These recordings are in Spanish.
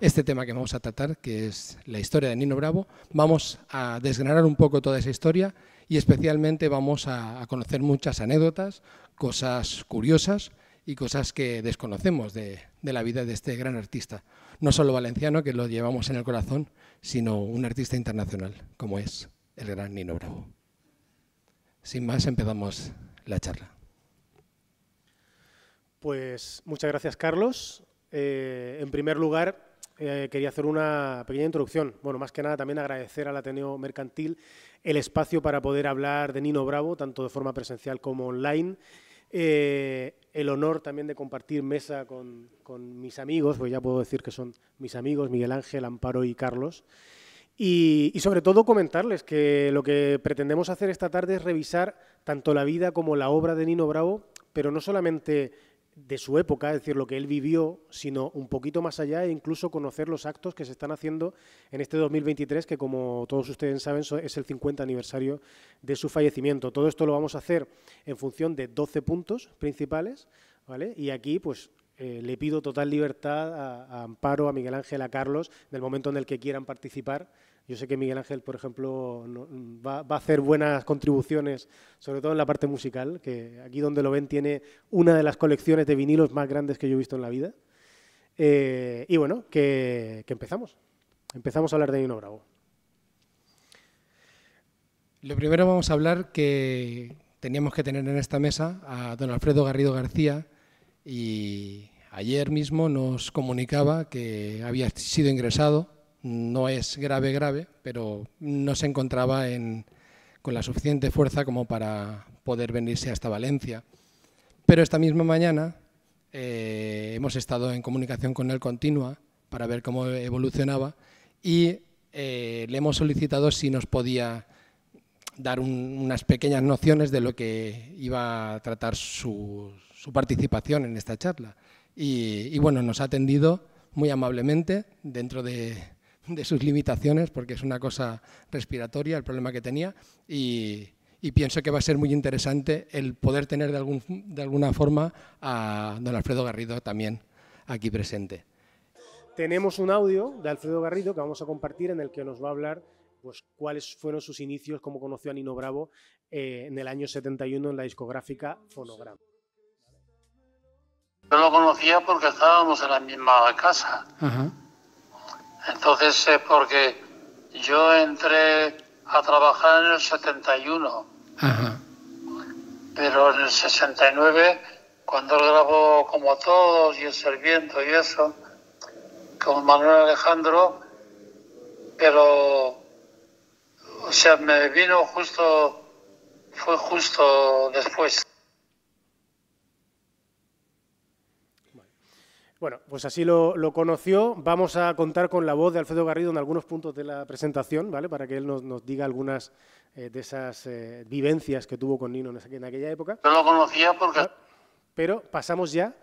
este tema que vamos a tratar, que es la historia de Nino Bravo. Vamos a desgranar un poco toda esa historia y especialmente vamos a, conocer muchas anécdotas, cosas curiosas y cosas que desconocemos de, la vida de este gran artista. No solo valenciano, que lo llevamos en el corazón, sino un artista internacional, como es el gran Nino Bravo. Sin más, empezamos la charla. Pues muchas gracias, Carlos. Eh, en primer lugar, eh, quería hacer una pequeña introducción. Bueno, más que nada también agradecer al Ateneo Mercantil el espacio para poder hablar de Nino Bravo, tanto de forma presencial como online. Eh, el honor también de compartir mesa con, mis amigos, pues ya puedo decir que son mis amigos, Miguel Ángel, Amparo y Carlos. y sobre todo comentarles que lo que pretendemos hacer esta tarde es revisar tanto la vida como la obra de Nino Bravo, pero no solamente de su época, es decir, lo que él vivió, sino un poquito más allá e incluso conocer los actos que se están haciendo en este 2023, que como todos ustedes saben es el 50 aniversario de su fallecimiento. Todo esto lo vamos a hacer en función de 12 puntos principales, ¿vale? Y aquí, pues, eh, le pido total libertad a, a Amparo, a Miguel Ángel, a Carlos, del momento en el que quieran participar yo sé que Miguel Ángel, por ejemplo, va, a hacer buenas contribuciones, sobre todo en la parte musical, que aquí donde lo ven tiene una de las colecciones de vinilos más grandes que yo he visto en la vida. Eh, y bueno, que, empezamos. Empezamos a hablar de Nino Bravo. Lo primero vamos a hablar que teníamos que tener en esta mesa a don Alfredo Garrido García y ayer mismo nos comunicaba que había sido ingresado no es grave grave, pero no se encontraba con la suficiente fuerza como para poder venirse hasta Valencia. Pero esta misma mañana eh, hemos estado en comunicación con él continua para ver cómo evolucionaba y eh, le hemos solicitado si nos podía dar unas pequeñas nociones de lo que iba a tratar su, participación en esta charla. y bueno, nos ha atendido muy amablemente dentro de, de sus limitaciones, porque es una cosa respiratoria el problema que tenía, y, pienso que va a ser muy interesante el poder tener de, algún, de alguna forma a don Alfredo Garrido también aquí presente. Tenemos un audio de Alfredo Garrido que vamos a compartir en el que nos va a hablar pues, cuáles fueron sus inicios, cómo conoció a Nino Bravo eh, en el año 71 en la discográfica Fonograma. Yo lo conocía porque estábamos en la misma casa. Ajá. Entonces, porque yo entré a trabajar en el 71, pero en el 69, cuando grabó Como Todos y El Serviento y eso, con Manuel Alejandro, pero, o sea, me vino justo, fue justo después. Bueno, pues así lo, conoció. Vamos a contar con la voz de Alfredo Garrido en algunos puntos de la presentación, ¿vale? Para que él nos, diga algunas eh, de esas eh, vivencias que tuvo con Nino en aquella época. No lo conocía porque... Ah, pero pasamos ya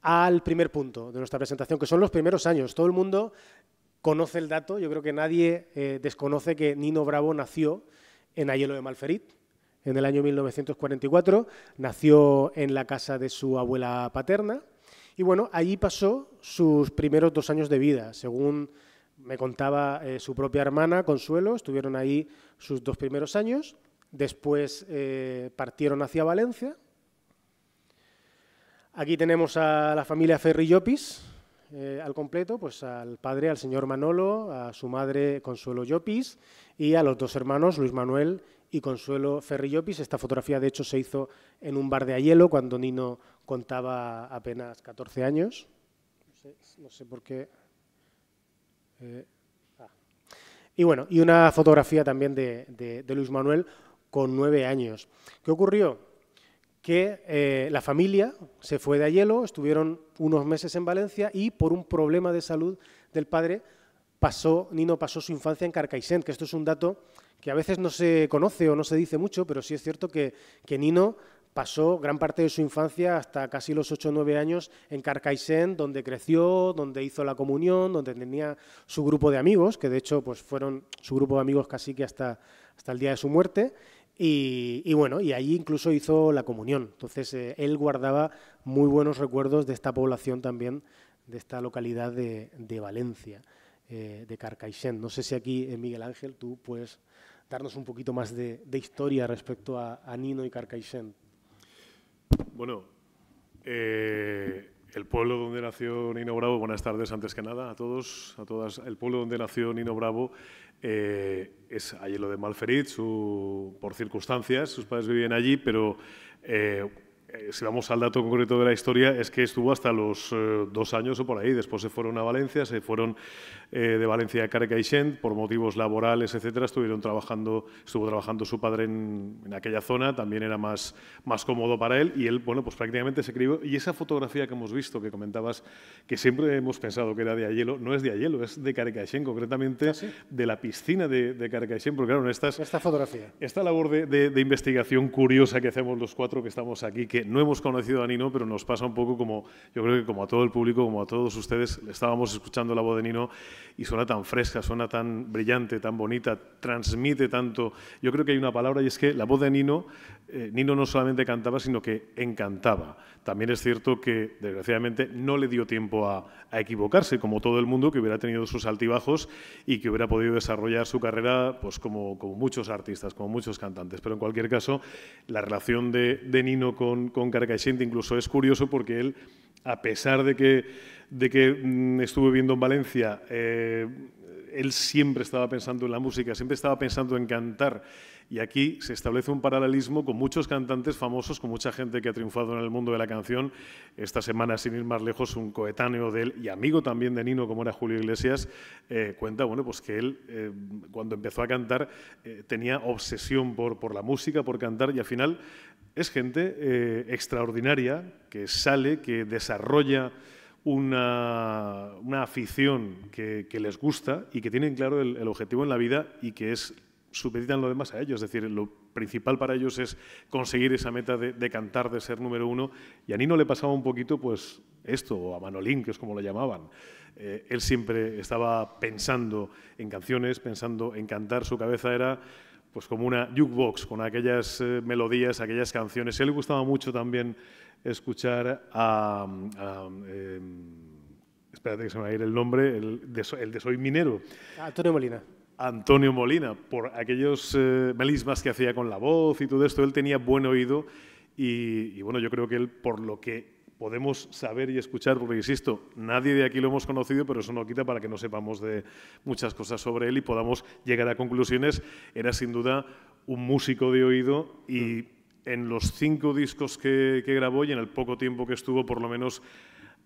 al primer punto de nuestra presentación, que son los primeros años. Todo el mundo conoce el dato, yo creo que nadie eh, desconoce que Nino Bravo nació en Ayelo de Malferit, en el año 1944, nació en la casa de su abuela paterna, y bueno, allí pasó sus primeros dos años de vida. Según me contaba eh, su propia hermana, Consuelo, estuvieron ahí sus dos primeros años. Después eh, partieron hacia Valencia. Aquí tenemos a la familia Ferri-Llopis eh, al completo, pues al padre, al señor Manolo, a su madre Consuelo Llopis y a los dos hermanos Luis Manuel y Consuelo Ferri-Llopis. Esta fotografía, de hecho, se hizo en un bar de Ayelo cuando Nino contaba apenas 14 años. No sé, por qué. Eh, ah. Y bueno, y una fotografía también de, de, de Luis Manuel con nueve años. ¿Qué ocurrió? Que eh, la familia se fue de hielo estuvieron unos meses en Valencia y por un problema de salud del padre pasó, Nino pasó su infancia en Carcaixent, que esto es un dato que a veces no se conoce o no se dice mucho, pero sí es cierto que, que Nino pasó gran parte de su infancia hasta casi los 8 o 9 años en Carcaixent, donde creció, donde hizo la comunión, donde tenía su grupo de amigos, que de hecho pues fueron su grupo de amigos casi que hasta, hasta el día de su muerte. Y, bueno, y allí incluso hizo la comunión. Entonces eh, él guardaba muy buenos recuerdos de esta población también, de esta localidad de, Valencia, eh, de Carcaixent. No sé si aquí, eh, Miguel Ángel, tú puedes darnos un poquito más de, historia respecto a, a Nino y Carcaixent. Bueno, eh, el pueblo donde nació Nino Bravo, buenas tardes antes que nada a todos, a todas. El pueblo donde nació Nino Bravo eh, es es lo de Malferit, su, por circunstancias, sus padres vivían allí, pero eh, eh, si vamos al dato concreto de la historia, es que estuvo hasta los eh, dos años o por ahí. Después se fueron a Valencia, se fueron eh, de Valencia a Carcaixent por motivos laborales, etcétera. Estuvieron trabajando, estuvo trabajando su padre en, aquella zona, también era más, más cómodo para él y él, bueno, pues prácticamente se crió. Y esa fotografía que hemos visto, que comentabas, que siempre hemos pensado que era de Ayelo, no es de Ayelo, es de Carcaixent, concretamente ah, de la piscina de, de Carcaixent, porque claro, en estas, esta fotografía, esta labor de, de investigación curiosa que hacemos los cuatro que estamos aquí, que no hemos conocido a Nino, pero nos pasa un poco como, yo creo que como a todo el público, como a todos ustedes, estábamos escuchando la voz de Nino y suena tan fresca, suena tan brillante, tan bonita, transmite tanto. Yo creo que hay una palabra y es que la voz de Nino, eh, Nino no solamente cantaba, sino que encantaba. También es cierto que, desgraciadamente, no le dio tiempo a, equivocarse, como todo el mundo, que hubiera tenido sus altibajos y que hubiera podido desarrollar su carrera pues, como, como muchos artistas, como muchos cantantes. Pero en cualquier caso, la relación de Nino con, con gente Incluso es curioso porque él, a pesar de que, de que mm, estuve viviendo en Valencia, eh, él siempre estaba pensando en la música, siempre estaba pensando en cantar. Y aquí se establece un paralelismo con muchos cantantes famosos, con mucha gente que ha triunfado en el mundo de la canción. Esta semana, sin ir más lejos, un coetáneo de él y amigo también de Nino, como era Julio Iglesias, eh, cuenta bueno, pues que él, eh, cuando empezó a cantar, tenía obsesión por la música, por cantar, y al final es gente eh, extraordinaria que sale, que desarrolla una, afición que, les gusta y que tienen claro el, objetivo en la vida y que es supeditan lo demás a ellos. Es decir, lo principal para ellos es conseguir esa meta de, cantar, de ser número uno. Y a Nino le pasaba un poquito, pues, esto, o a Manolín, que es como lo llamaban. Eh, él siempre estaba pensando en canciones, pensando en cantar. Su cabeza era pues como una jukebox, con aquellas eh, melodías, aquellas canciones. A él le gustaba mucho también escuchar a... Em, espérate que se me va a ir el nombre, el de, Soy Minero. Ah, Antonio Molina. Antonio Molina, por aquellos eh, melismas que hacía con la voz y todo esto, él tenía buen oído y, y, bueno, yo creo que él, por lo que podemos saber y escuchar, porque insisto, nadie de aquí lo hemos conocido, pero eso no quita para que no sepamos de muchas cosas sobre él y podamos llegar a conclusiones. Era sin duda un músico de oído y mm. en los cinco discos que grabó y en el poco tiempo que estuvo, por lo menos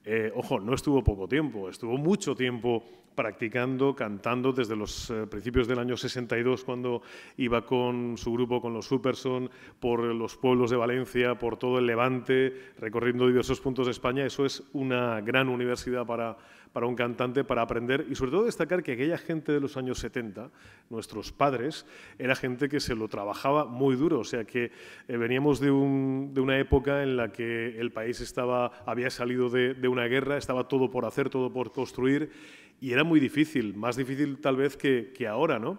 eh, ojo, no estuvo poco tiempo, estuvo mucho tiempo practicando, cantando desde los eh, principios del año 62 cuando iba con su grupo, con los Superson, por los pueblos de Valencia, por todo el Levante, recorriendo diversos puntos de España. Eso es una gran universidad para, para un cantante para aprender y sobre todo destacar que aquella gente de los años 70, nuestros padres, era gente que se lo trabajaba muy duro, o sea que eh, veníamos de, una época en la que el país estaba, había salido de, una guerra, estaba todo por hacer, todo por construir y era muy difícil, más difícil tal vez que, ahora, ¿no?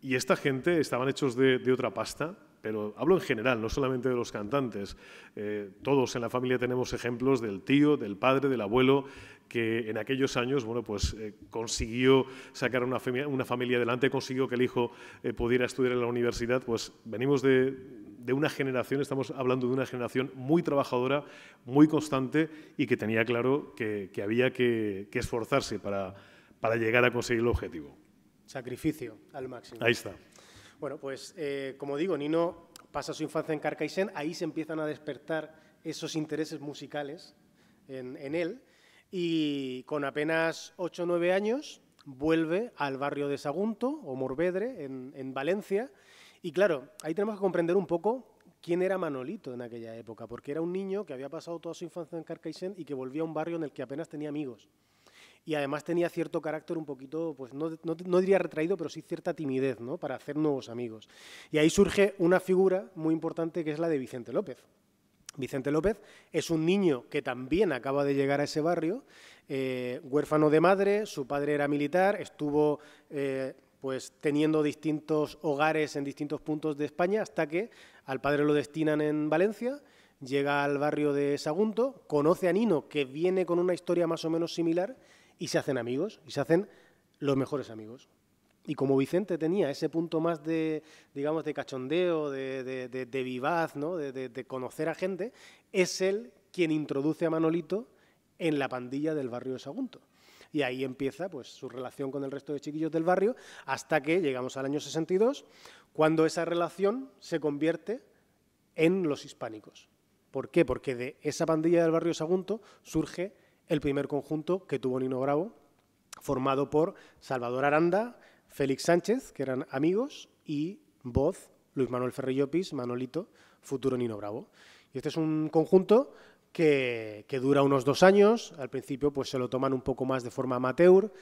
Y esta gente estaban hechos de, otra pasta, pero hablo en general, no solamente de los cantantes. Eh, todos en la familia tenemos ejemplos del tío, del padre, del abuelo, que en aquellos años bueno, pues, eh, consiguió sacar una, una familia adelante, consiguió que el hijo eh, pudiera estudiar en la universidad, pues venimos de, de una generación, estamos hablando de una generación muy trabajadora, muy constante y que tenía claro que, había que, esforzarse para, para, llegar a conseguir el objetivo. Sacrificio al máximo. Ahí está. Bueno, pues eh, como digo, Nino pasa su infancia en Carcaisen, ahí se empiezan a despertar esos intereses musicales en, en él y con apenas 8 o 9 años vuelve al barrio de Sagunto o Morvedre, en, en, Valencia. Y claro, ahí tenemos que comprender un poco quién era Manolito en aquella época, porque era un niño que había pasado toda su infancia en Carcaixent y que volvía a un barrio en el que apenas tenía amigos. Y además tenía cierto carácter un poquito, pues no, diría retraído, pero sí cierta timidez, ¿no? Para hacer nuevos amigos. Y ahí surge una figura muy importante que es la de Vicente López. Vicente López, es un niño que también acaba de llegar a ese barrio, eh, huérfano de madre, su padre era militar, estuvo eh, pues teniendo distintos hogares en distintos puntos de España hasta que al padre lo destinan en Valencia, llega al barrio de Sagunto, conoce a Nino que viene con una historia más o menos similar y se hacen amigos, y se hacen los mejores amigos. Y como Vicente tenía ese punto más de, digamos, de cachondeo, de, vivaz, de, conocer a gente, es él quien introduce a Manolito en la pandilla del barrio de Sagunto. Y ahí empieza pues, su relación con el resto de chiquillos del barrio, hasta que llegamos al año 62, cuando esa relación se convierte en los hispánicos. ¿Por qué? Porque de esa pandilla del barrio de Sagunto surge el primer conjunto que tuvo Nino Bravo, formado por Salvador Aranda, Félix Sánchez, que eran amigos, y voz, Luis Manuel Ferrillopis, Manolito, futuro Nino Bravo. Y este es un conjunto que, dura unos dos años. Al principio pues se lo toman un poco más de forma amateur.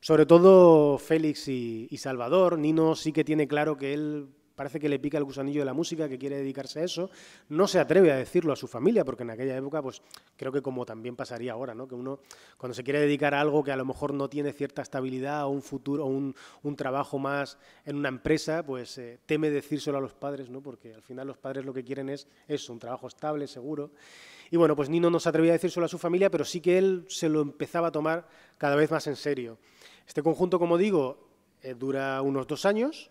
Sobre todo Félix y Salvador. Nino sí que tiene claro que él parece que le pica el gusanillo de la música, que quiere dedicarse a eso, no se atreve a decirlo a su familia, porque en aquella época, pues creo que como también pasaría ahora, ¿no? que uno cuando se quiere dedicar a algo que a lo mejor no tiene cierta estabilidad o un futuro o un, un trabajo más en una empresa, pues eh, teme decírselo a los padres, ¿no? porque al final los padres lo que quieren es eso, un trabajo estable, seguro. Y bueno, pues Nino no se atrevía a decírselo a su familia, pero sí que él se lo empezaba a tomar cada vez más en serio. Este conjunto, como digo, eh, dura unos dos años,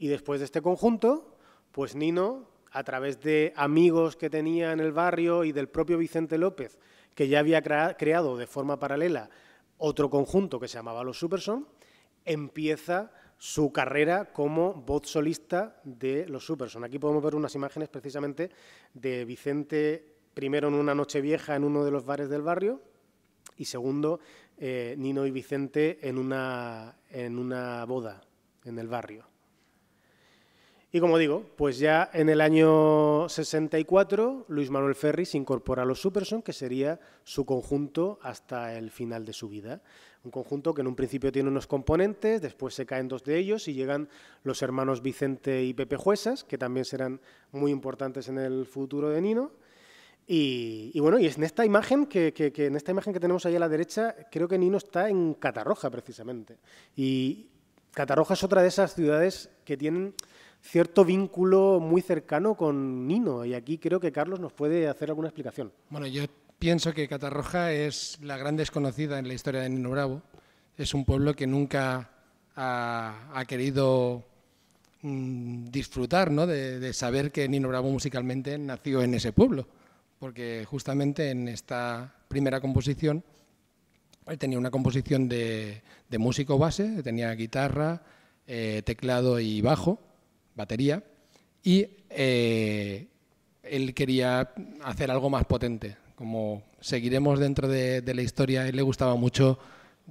y después de este conjunto, pues Nino, a través de amigos que tenía en el barrio y del propio Vicente López, que ya había creado de forma paralela otro conjunto que se llamaba Los Superson, empieza su carrera como voz solista de Los Superson. Aquí podemos ver unas imágenes precisamente de Vicente, primero en una noche vieja en uno de los bares del barrio, y segundo, eh, Nino y Vicente en una, en una boda en el barrio. Y como digo, pues ya en el año 64 Luis Manuel Ferri se incorpora a los Superson, que sería su conjunto hasta el final de su vida. Un conjunto que en un principio tiene unos componentes, después se caen dos de ellos y llegan los hermanos Vicente y Pepe Juesas, que también serán muy importantes en el futuro de Nino. Y, bueno, y en esta imagen que, en esta imagen que tenemos ahí a la derecha, creo que Nino está en Catarroja precisamente. Y Catarroja es otra de esas ciudades que tienen cierto vínculo muy cercano con Nino y aquí creo que Carlos nos puede hacer alguna explicación. Bueno, yo pienso que Catarroja es la gran desconocida en la historia de Nino Bravo. Es un pueblo que nunca ha, querido mm, disfrutar de, saber que Nino Bravo musicalmente nació en ese pueblo, porque justamente en esta primera composición tenía una composición de, músico base, tenía guitarra, eh, teclado y bajo batería, y eh, él quería hacer algo más potente. Como seguiremos dentro de, la historia, a él le gustaba mucho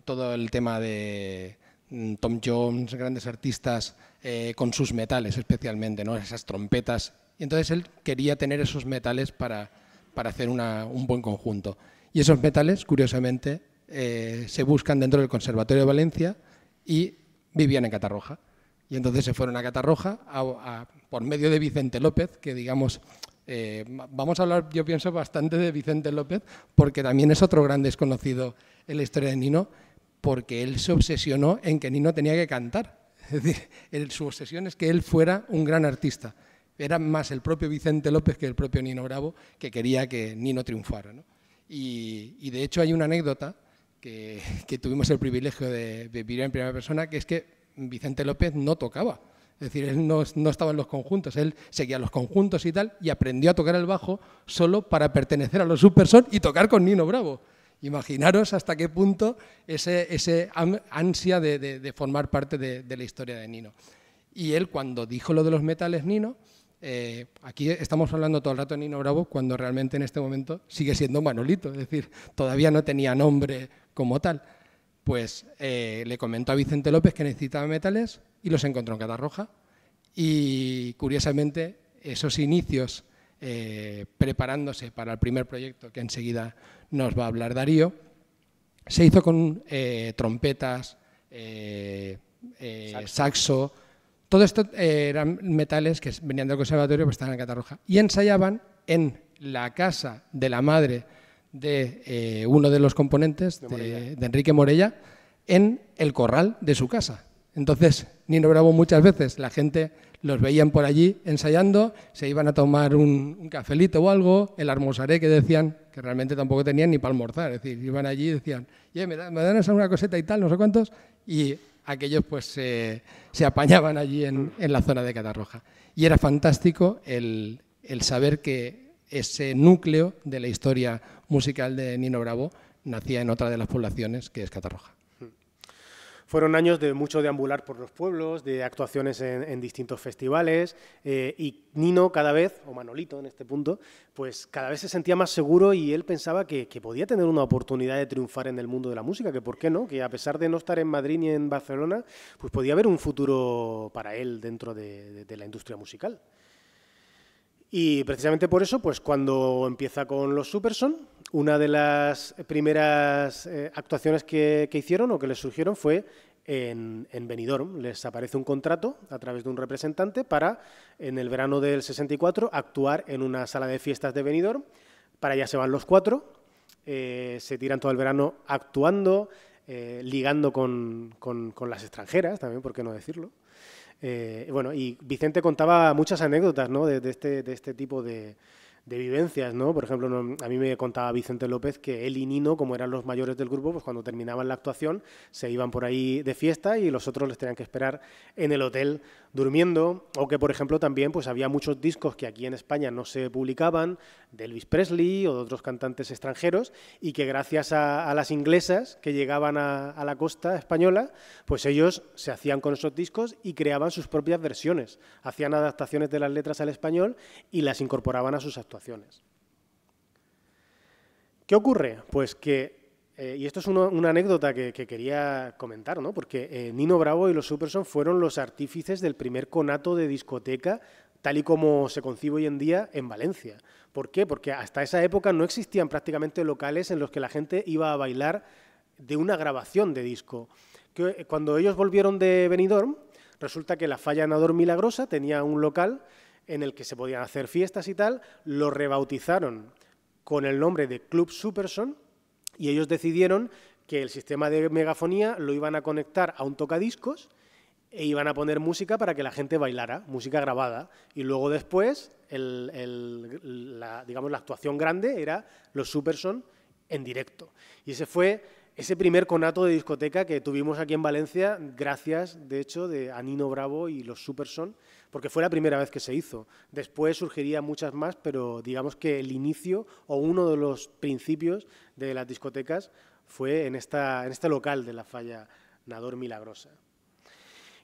todo el tema de mm, Tom Jones, grandes artistas, eh, con sus metales especialmente, ¿no? esas trompetas. Y entonces él quería tener esos metales para, para hacer un buen conjunto. Y esos metales, curiosamente, eh, se buscan dentro del Conservatorio de Valencia y vivían en Catarroja y entonces se fueron a Catarroja por medio de Vicente López, que digamos, eh, vamos a hablar yo pienso bastante de Vicente López, porque también es otro gran desconocido en la historia de Nino, porque él se obsesionó en que Nino tenía que cantar. Es decir, su obsesión es que él fuera un gran artista. Era más el propio Vicente López que el propio Nino Bravo, que quería que Nino triunfara. Y, de hecho hay una anécdota que, tuvimos el privilegio de vivir en primera persona, que es que Vicente López no tocaba. Es decir, él no, estaba en los conjuntos, él seguía los conjuntos y tal, y aprendió a tocar el bajo solo para pertenecer a los Superson y tocar con Nino Bravo. Imaginaros hasta qué punto ese, ansia de, formar parte de, la historia de Nino. Y él cuando dijo lo de los metales Nino, eh, aquí estamos hablando todo el rato de Nino Bravo cuando realmente en este momento sigue siendo Manolito, es decir, todavía no tenía nombre como tal pues eh, le comentó a Vicente López que necesitaba metales y los encontró en Catarroja. Y curiosamente, esos inicios eh, preparándose para el primer proyecto que enseguida nos va a hablar Darío, se hizo con eh, trompetas, saxo. saxo. Todo esto eran metales que venían del conservatorio, pues estaban en Catarroja. Y ensayaban en la casa de la madre de eh, uno de los componentes, de, Enrique Morella, en el corral de su casa. Entonces, Nino Bravo muchas veces la gente los veían por allí ensayando, se iban a tomar un, cafelito o algo, el almorzaré que decían, que realmente tampoco tenían ni para almorzar, es decir, iban allí y decían, me, dan una coseta y tal, no sé cuántos, y aquellos pues se apañaban allí en, la zona de Catarroja. Y era fantástico el, el saber que ese núcleo de la historia musical de Nino Bravo nacía en otra de las poblaciones, que es Catarroja. Fueron años de mucho deambular por los pueblos, de actuaciones en, distintos festivales eh, y Nino cada vez, o Manolito en este punto, pues cada vez se sentía más seguro y él pensaba que, podía tener una oportunidad de triunfar en el mundo de la música, que por qué no, que a pesar de no estar en Madrid ni en Barcelona, pues podía haber un futuro para él dentro de la industria musical. Y precisamente por eso, pues cuando empieza con los Superson, una de las primeras eh, actuaciones que, hicieron o que les surgieron fue en, Benidorm. Les aparece un contrato a través de un representante para, en el verano del 64, actuar en una sala de fiestas de Benidorm. Para allá se van los cuatro, eh, se tiran todo el verano actuando, eh, ligando con, con las extranjeras, también, ¿por qué no decirlo? Eh, bueno, y Vicente contaba muchas anécdotas de, este, de este tipo de, vivencias, ¿no? Por ejemplo, a mí me contaba Vicente López que él y Nino, como eran los mayores del grupo, pues cuando terminaban la actuación se iban por ahí de fiesta y los otros les tenían que esperar en el hotel durmiendo, o que por ejemplo también pues había muchos discos que aquí en España no se publicaban, de Luis Presley o de otros cantantes extranjeros, y que gracias a, las inglesas que llegaban a, a, la costa española, pues ellos se hacían con esos discos y creaban sus propias versiones, hacían adaptaciones de las letras al español y las incorporaban a sus actuaciones. ¿Qué ocurre? Pues que eh, y esto es una anécdota que, quería comentar, ¿no? Porque eh, Nino Bravo y los Superson fueron los artífices del primer conato de discoteca tal y como se concibe hoy en día en Valencia. ¿Por qué? Porque hasta esa época no existían prácticamente locales en los que la gente iba a bailar de una grabación de disco. Eh, cuando ellos volvieron de Benidorm, resulta que la falla Nador Milagrosa tenía un local en el que se podían hacer fiestas y tal, lo rebautizaron con el nombre de Club Superson y ellos decidieron que el sistema de megafonía lo iban a conectar a un tocadiscos e iban a poner música para que la gente bailara, música grabada. Y luego después, la, digamos, la actuación grande era los Superson en directo. Y ese fue ese primer conato de discoteca que tuvimos aquí en Valencia, gracias, de hecho, de, Anino Bravo y los Superson porque fue la primera vez que se hizo. Después surgirían muchas más, pero digamos que el inicio o uno de los principios de las discotecas fue en, esta, en este local de la falla Nador Milagrosa.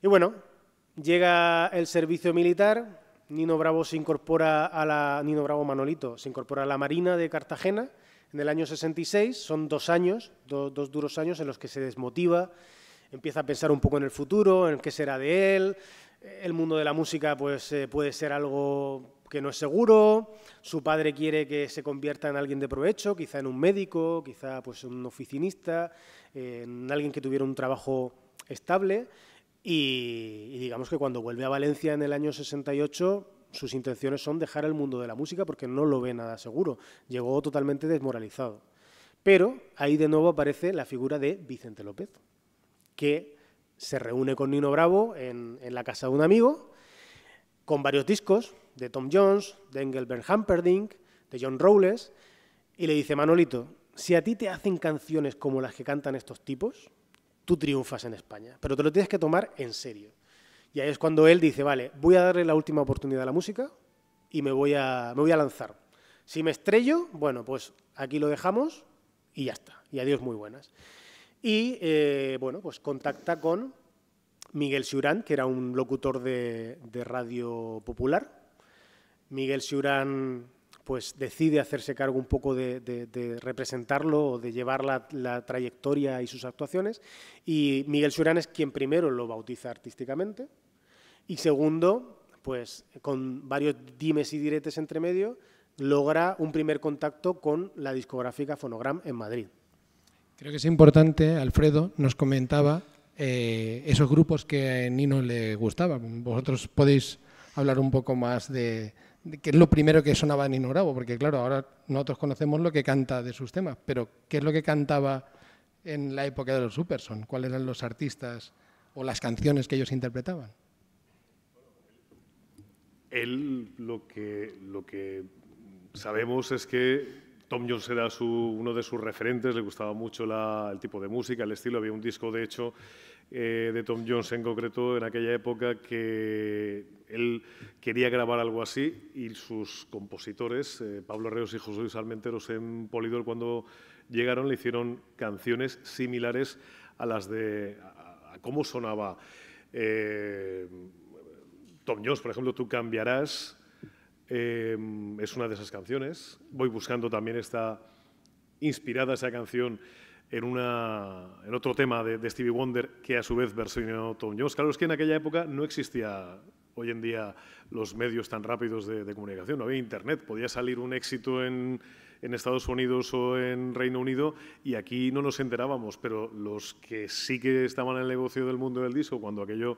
Y bueno, llega el servicio militar, Nino Bravo se incorpora a la Nino Bravo Manolito se incorpora a la Marina de Cartagena en el año 66. Son dos años, dos duros años en los que se desmotiva, empieza a pensar un poco en el futuro, en qué será de él, el mundo de la música pues, eh, puede ser algo que no es seguro, su padre quiere que se convierta en alguien de provecho, quizá en un médico, quizá pues, un oficinista, en alguien que tuviera un trabajo estable. Y, y digamos que cuando vuelve a Valencia en el año 68, sus intenciones son dejar el mundo de la música porque no lo ve nada seguro. Llegó totalmente desmoralizado. Pero ahí de nuevo aparece la figura de Vicente López, que se reúne con Nino Bravo en, la casa de un amigo, con varios discos de Tom Jones, de Engelbert Humperdinck, de John Rowles, y le dice, Manolito, si a ti te hacen canciones como las que cantan estos tipos, tú triunfas en España, pero te lo tienes que tomar en serio. Y ahí es cuando él dice, vale, voy a darle la última oportunidad a la música y voy me voy a lanzar. Si me estrello, bueno, pues aquí lo dejamos y ya está. Y adiós muy buenas. Y eh, bueno, pues contacta con Miguel Siurán, que era un locutor de, Radio Popular. Miguel Siurán pues decide hacerse cargo un poco de, representarlo o de llevar la, trayectoria y sus actuaciones. Y Miguel Surán es quien primero lo bautiza artísticamente y segundo, pues con varios dimes y diretes entre medio, logra un primer contacto con la discográfica Fonogram en Madrid. Creo que es importante, Alfredo nos comentaba eh, esos grupos que a Nino le gustaban. Vosotros podéis hablar un poco más de, qué es lo primero que sonaba Nino Bravo, porque claro, ahora nosotros conocemos lo que canta de sus temas, pero ¿qué es lo que cantaba en la época de los Superson? ¿Cuáles eran los artistas o las canciones que ellos interpretaban? Él lo que, lo que sabemos es que Tom Jones era uno de sus referentes, le gustaba mucho el tipo de música, el estilo. Había un disco, de hecho, eh, de Tom Jones en concreto en aquella época que él quería grabar algo así y sus compositores, eh, Pablo Reos y José Luis en Polidor, cuando llegaron le hicieron canciones similares a las de a, cómo sonaba eh, Tom Jones, por ejemplo, tú cambiarás Em, es una de esas canciones. Voy buscando también esta inspirada esa canción en, una, en otro tema de, Stevie Wonder que a su vez versionó Tom Jones. Claro, que en aquella época no existía hoy en día los medios tan rápidos de, comunicación, no había internet, podía salir un éxito en, en Estados Unidos o en Reino Unido y aquí no nos enterábamos, pero los que sí que estaban en el negocio del mundo del disco, cuando aquello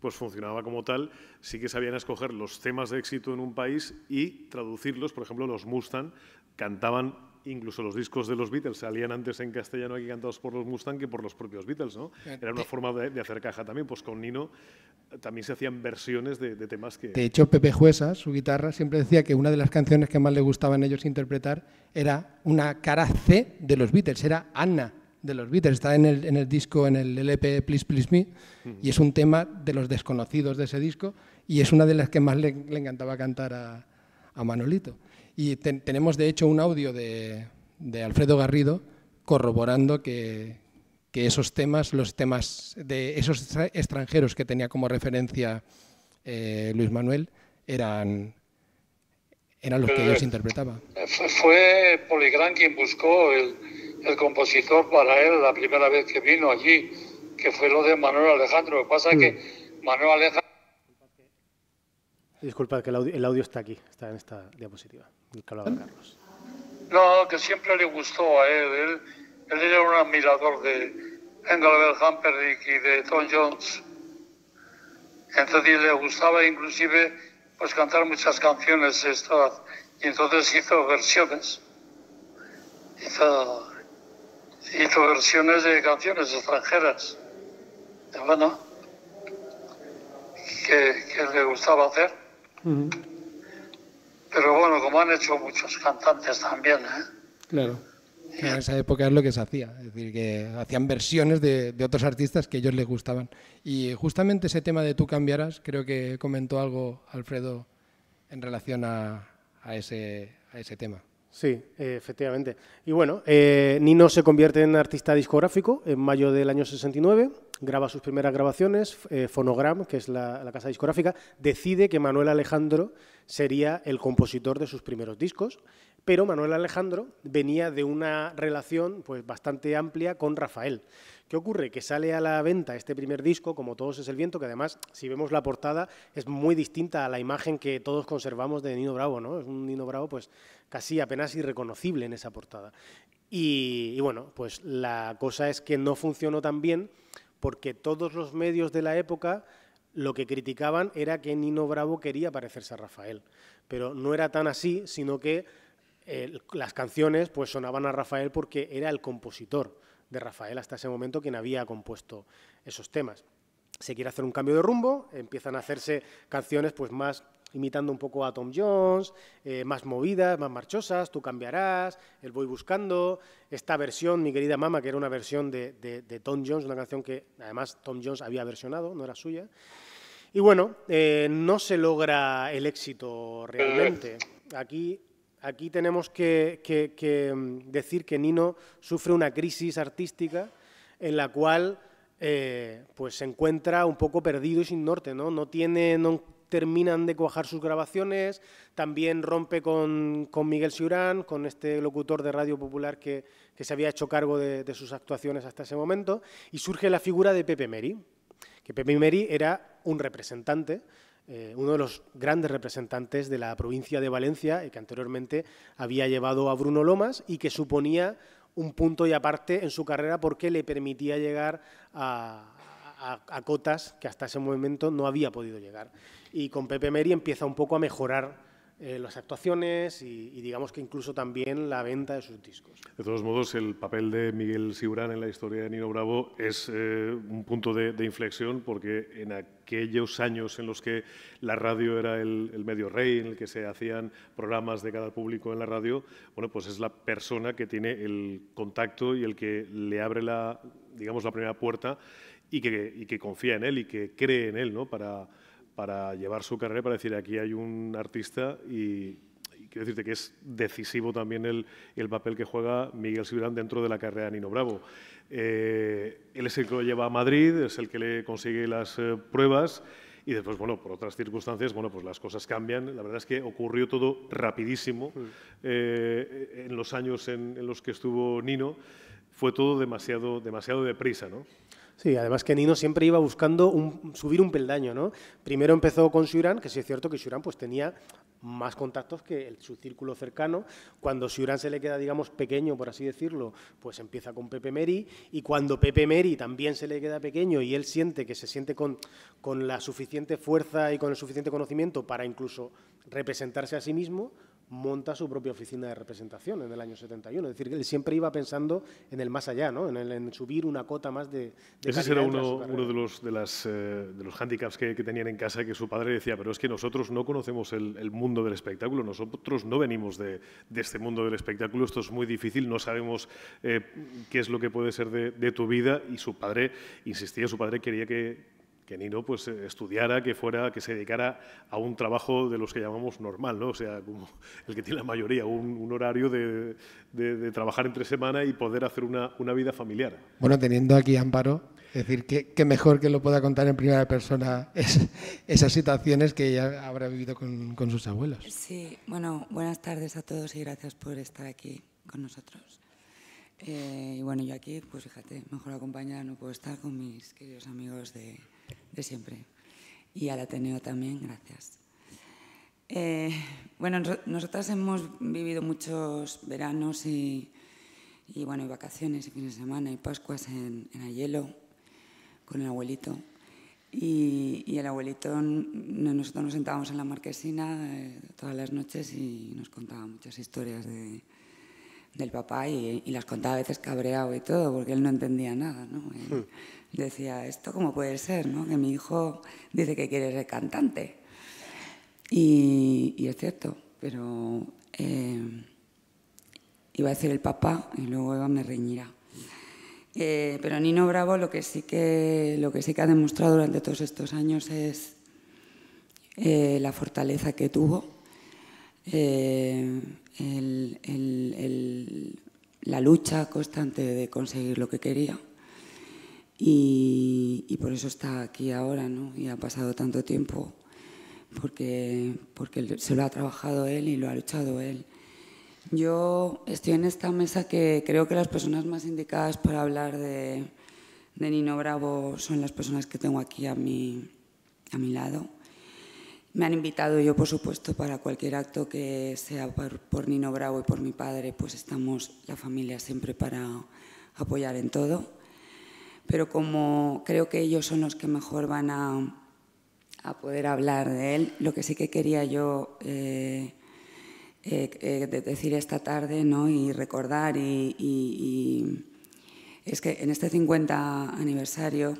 pues funcionaba como tal, sí que sabían escoger los temas de éxito en un país y traducirlos, por ejemplo, los Mustang cantaban incluso los discos de los Beatles salían antes en castellano aquí cantados por los Mustang que por los propios Beatles, ¿no? Era una forma de, hacer caja también, pues con Nino eh, también se hacían versiones de, de, temas que... De hecho, Pepe Juesa, su guitarra, siempre decía que una de las canciones que más le gustaban ellos interpretar era una cara C de los Beatles, era Anna, de los Beatles, está en el, en el disco, en el LP Please Please Me, y es un tema de los desconocidos de ese disco, y es una de las que más le, encantaba cantar a, a Manolito. Y tenemos de hecho un audio de, de Alfredo Garrido corroborando que, que, esos temas, los temas de esos extranjeros que tenía como referencia eh, Luis Manuel, eran, eran los que eh, ellos interpretaban. Fue Poligrán quien buscó el el compositor para él la primera vez que vino allí, que fue lo de Manuel Alejandro. Lo que pasa es que mm. Manuel Alejandro... Disculpa que el audio, está aquí, está en esta diapositiva. Carlos. No, que siempre le gustó a él. Él, era un admirador de Engelbert Humperdinck y de Tom Jones. Entonces le gustaba inclusive pues cantar muchas canciones estas y entonces hizo versiones. Hizo hizo versiones de canciones extranjeras, que, le gustaba hacer. Pero bueno, como han hecho muchos cantantes también, ¿eh? Claro. En esa época es lo que se hacía, es decir, que hacían versiones de, otros artistas que ellos les gustaban. Y justamente ese tema de tú cambiarás, creo que comentó algo Alfredo en relación a, a, ese, a ese tema. Sí, efectivamente. Y bueno, eh, Nino se convierte en artista discográfico en mayo del año 69, graba sus primeras grabaciones, eh, Fonogram, que es la, la, casa discográfica, decide que Manuel Alejandro sería el compositor de sus primeros discos, pero Manuel Alejandro venía de una relación pues, bastante amplia con Rafael. ¿Qué ocurre? Que sale a la venta este primer disco, como Todos es el viento, que además, si vemos la portada, es muy distinta a la imagen que todos conservamos de Nino Bravo, ¿no? Es un Nino Bravo, pues, casi apenas irreconocible en esa portada. Y, bueno, pues la cosa es que no funcionó tan bien porque todos los medios de la época lo que criticaban era que Nino Bravo quería parecerse a Rafael, pero no era tan así, sino que eh, las canciones pues sonaban a Rafael porque era el compositor de Rafael hasta ese momento quien había compuesto esos temas. Se quiere hacer un cambio de rumbo, empiezan a hacerse canciones pues más imitando un poco a Tom Jones, eh, más movidas, más marchosas, Tú cambiarás, El voy buscando, esta versión, Mi querida mamá, que era una versión de, Tom Jones, una canción que además Tom Jones había versionado, no era suya. Y bueno, eh, no se logra el éxito realmente. Aquí aquí tenemos que, mm, decir que Nino sufre una crisis artística en la cual eh, pues se encuentra un poco perdido y sin norte, ¿no? tiene, no terminan de cuajar sus grabaciones, también rompe con, Miguel Siurán, con este locutor de Radio Popular que, se había hecho cargo de, de, sus actuaciones hasta ese momento, y surge la figura de Pepe Meri, que Pepe Meri era un representante eh, uno de los grandes representantes de la provincia de Valencia eh, que anteriormente había llevado a Bruno Lomas y que suponía un punto y aparte en su carrera porque le permitía llegar a, cotas que hasta ese momento no había podido llegar. Y con Pepe Meri empieza un poco a mejorar eh, las actuaciones y, digamos que incluso también la venta de sus discos. De todos modos, el papel de Miguel sigurán en la historia de Nino Bravo es eh, un punto de, inflexión porque en aquellos años en los que la radio era el, medio rey, en el que se hacían programas de cada público en la radio, bueno, pues es la persona que tiene el contacto y el que le abre la, digamos, la primera puerta y que, y que confía en él y que cree en él, ¿no? Para, para llevar su carrera, para decir aquí hay un artista y, quiero decirte que es decisivo también el, papel que juega Miguel Sibirán dentro de la carrera de Nino Bravo. Eh, él es el que lo lleva a Madrid, es el que le consigue las eh, pruebas y después, bueno, por otras circunstancias, bueno, pues las cosas cambian. La verdad es que ocurrió todo rapidísimo eh, en los años en, los que estuvo Nino. Fue todo demasiado, demasiado deprisa, ¿no? Sí, además que Nino siempre iba buscando subir un peldaño, ¿no? Primero empezó con Shuran, que sí es cierto que Shuran pues tenía más contactos que su círculo cercano. Cuando Shuran se le queda, digamos, pequeño, por así decirlo, pues empieza con Pepe Meri. Y cuando Pepe Meri también se le queda pequeño y él siente que se siente con, con la suficiente fuerza y con el suficiente conocimiento para incluso representarse a sí mismo, monta su propia oficina de representación en el año 71. Es decir, él siempre iba pensando en el más allá, ¿no? en, subir una cota más de... de Ese era uno, uno, de los, de las, eh, de los hándicaps que, tenían en casa que su padre decía, pero es que nosotros no conocemos el, mundo del espectáculo, nosotros no venimos de, este mundo del espectáculo, esto es muy difícil, no sabemos eh, qué es lo que puede ser de tu vida y su padre, insistía, su padre quería que que Nino pues, eh, estudiara, que fuera, que se dedicara a un trabajo de los que llamamos normal, ¿no? o sea, como el que tiene la mayoría, un, horario de, trabajar entre semana y poder hacer una, vida familiar. Bueno, teniendo aquí Amparo, es decir, que, mejor que lo pueda contar en primera persona esas situaciones que ella habrá vivido con, sus abuelos. Sí, bueno, buenas tardes a todos y gracias por estar aquí con nosotros. Eh, y bueno, yo aquí, pues fíjate, mejor acompañada no puedo estar con mis queridos amigos de, de siempre. Y al Ateneo también, gracias. Eh, bueno, nosotras hemos vivido muchos veranos y, y, bueno, y vacaciones y fines de semana y Pascuas en, en Ayelo con el abuelito. Y, el abuelito, nosotros nos sentábamos en la marquesina eh, todas las noches y nos contaba muchas historias de, del papá y, las contaba a veces cabreado y todo, porque él no entendía nada, ¿no? Hmm. decía, ¿esto cómo puede ser, no? Que mi hijo dice que quiere ser cantante. Y, es cierto, pero eh, iba a decir el papá y luego Eva me reñirá. Eh, pero Nino Bravo lo que, sí que, lo que sí que ha demostrado durante todos estos años es eh, la fortaleza que tuvo eh, la lucha constante de conseguir lo que quería. Y, por eso está aquí ahora, ¿no? Y ha pasado tanto tiempo, porque, porque se lo ha trabajado él y lo ha luchado él. Yo estoy en esta mesa que creo que las personas más indicadas para hablar de, de Nino Bravo son las personas que tengo aquí a mi, a mi lado. Me han invitado yo, por supuesto, para cualquier acto que sea por, Nino Bravo y por mi padre, pues estamos la familia siempre para apoyar en todo. Pero como creo que ellos son los que mejor van a, poder hablar de él, lo que sí que quería yo eh, eh, decir esta tarde ¿no? y recordar y, es que en este 50 aniversario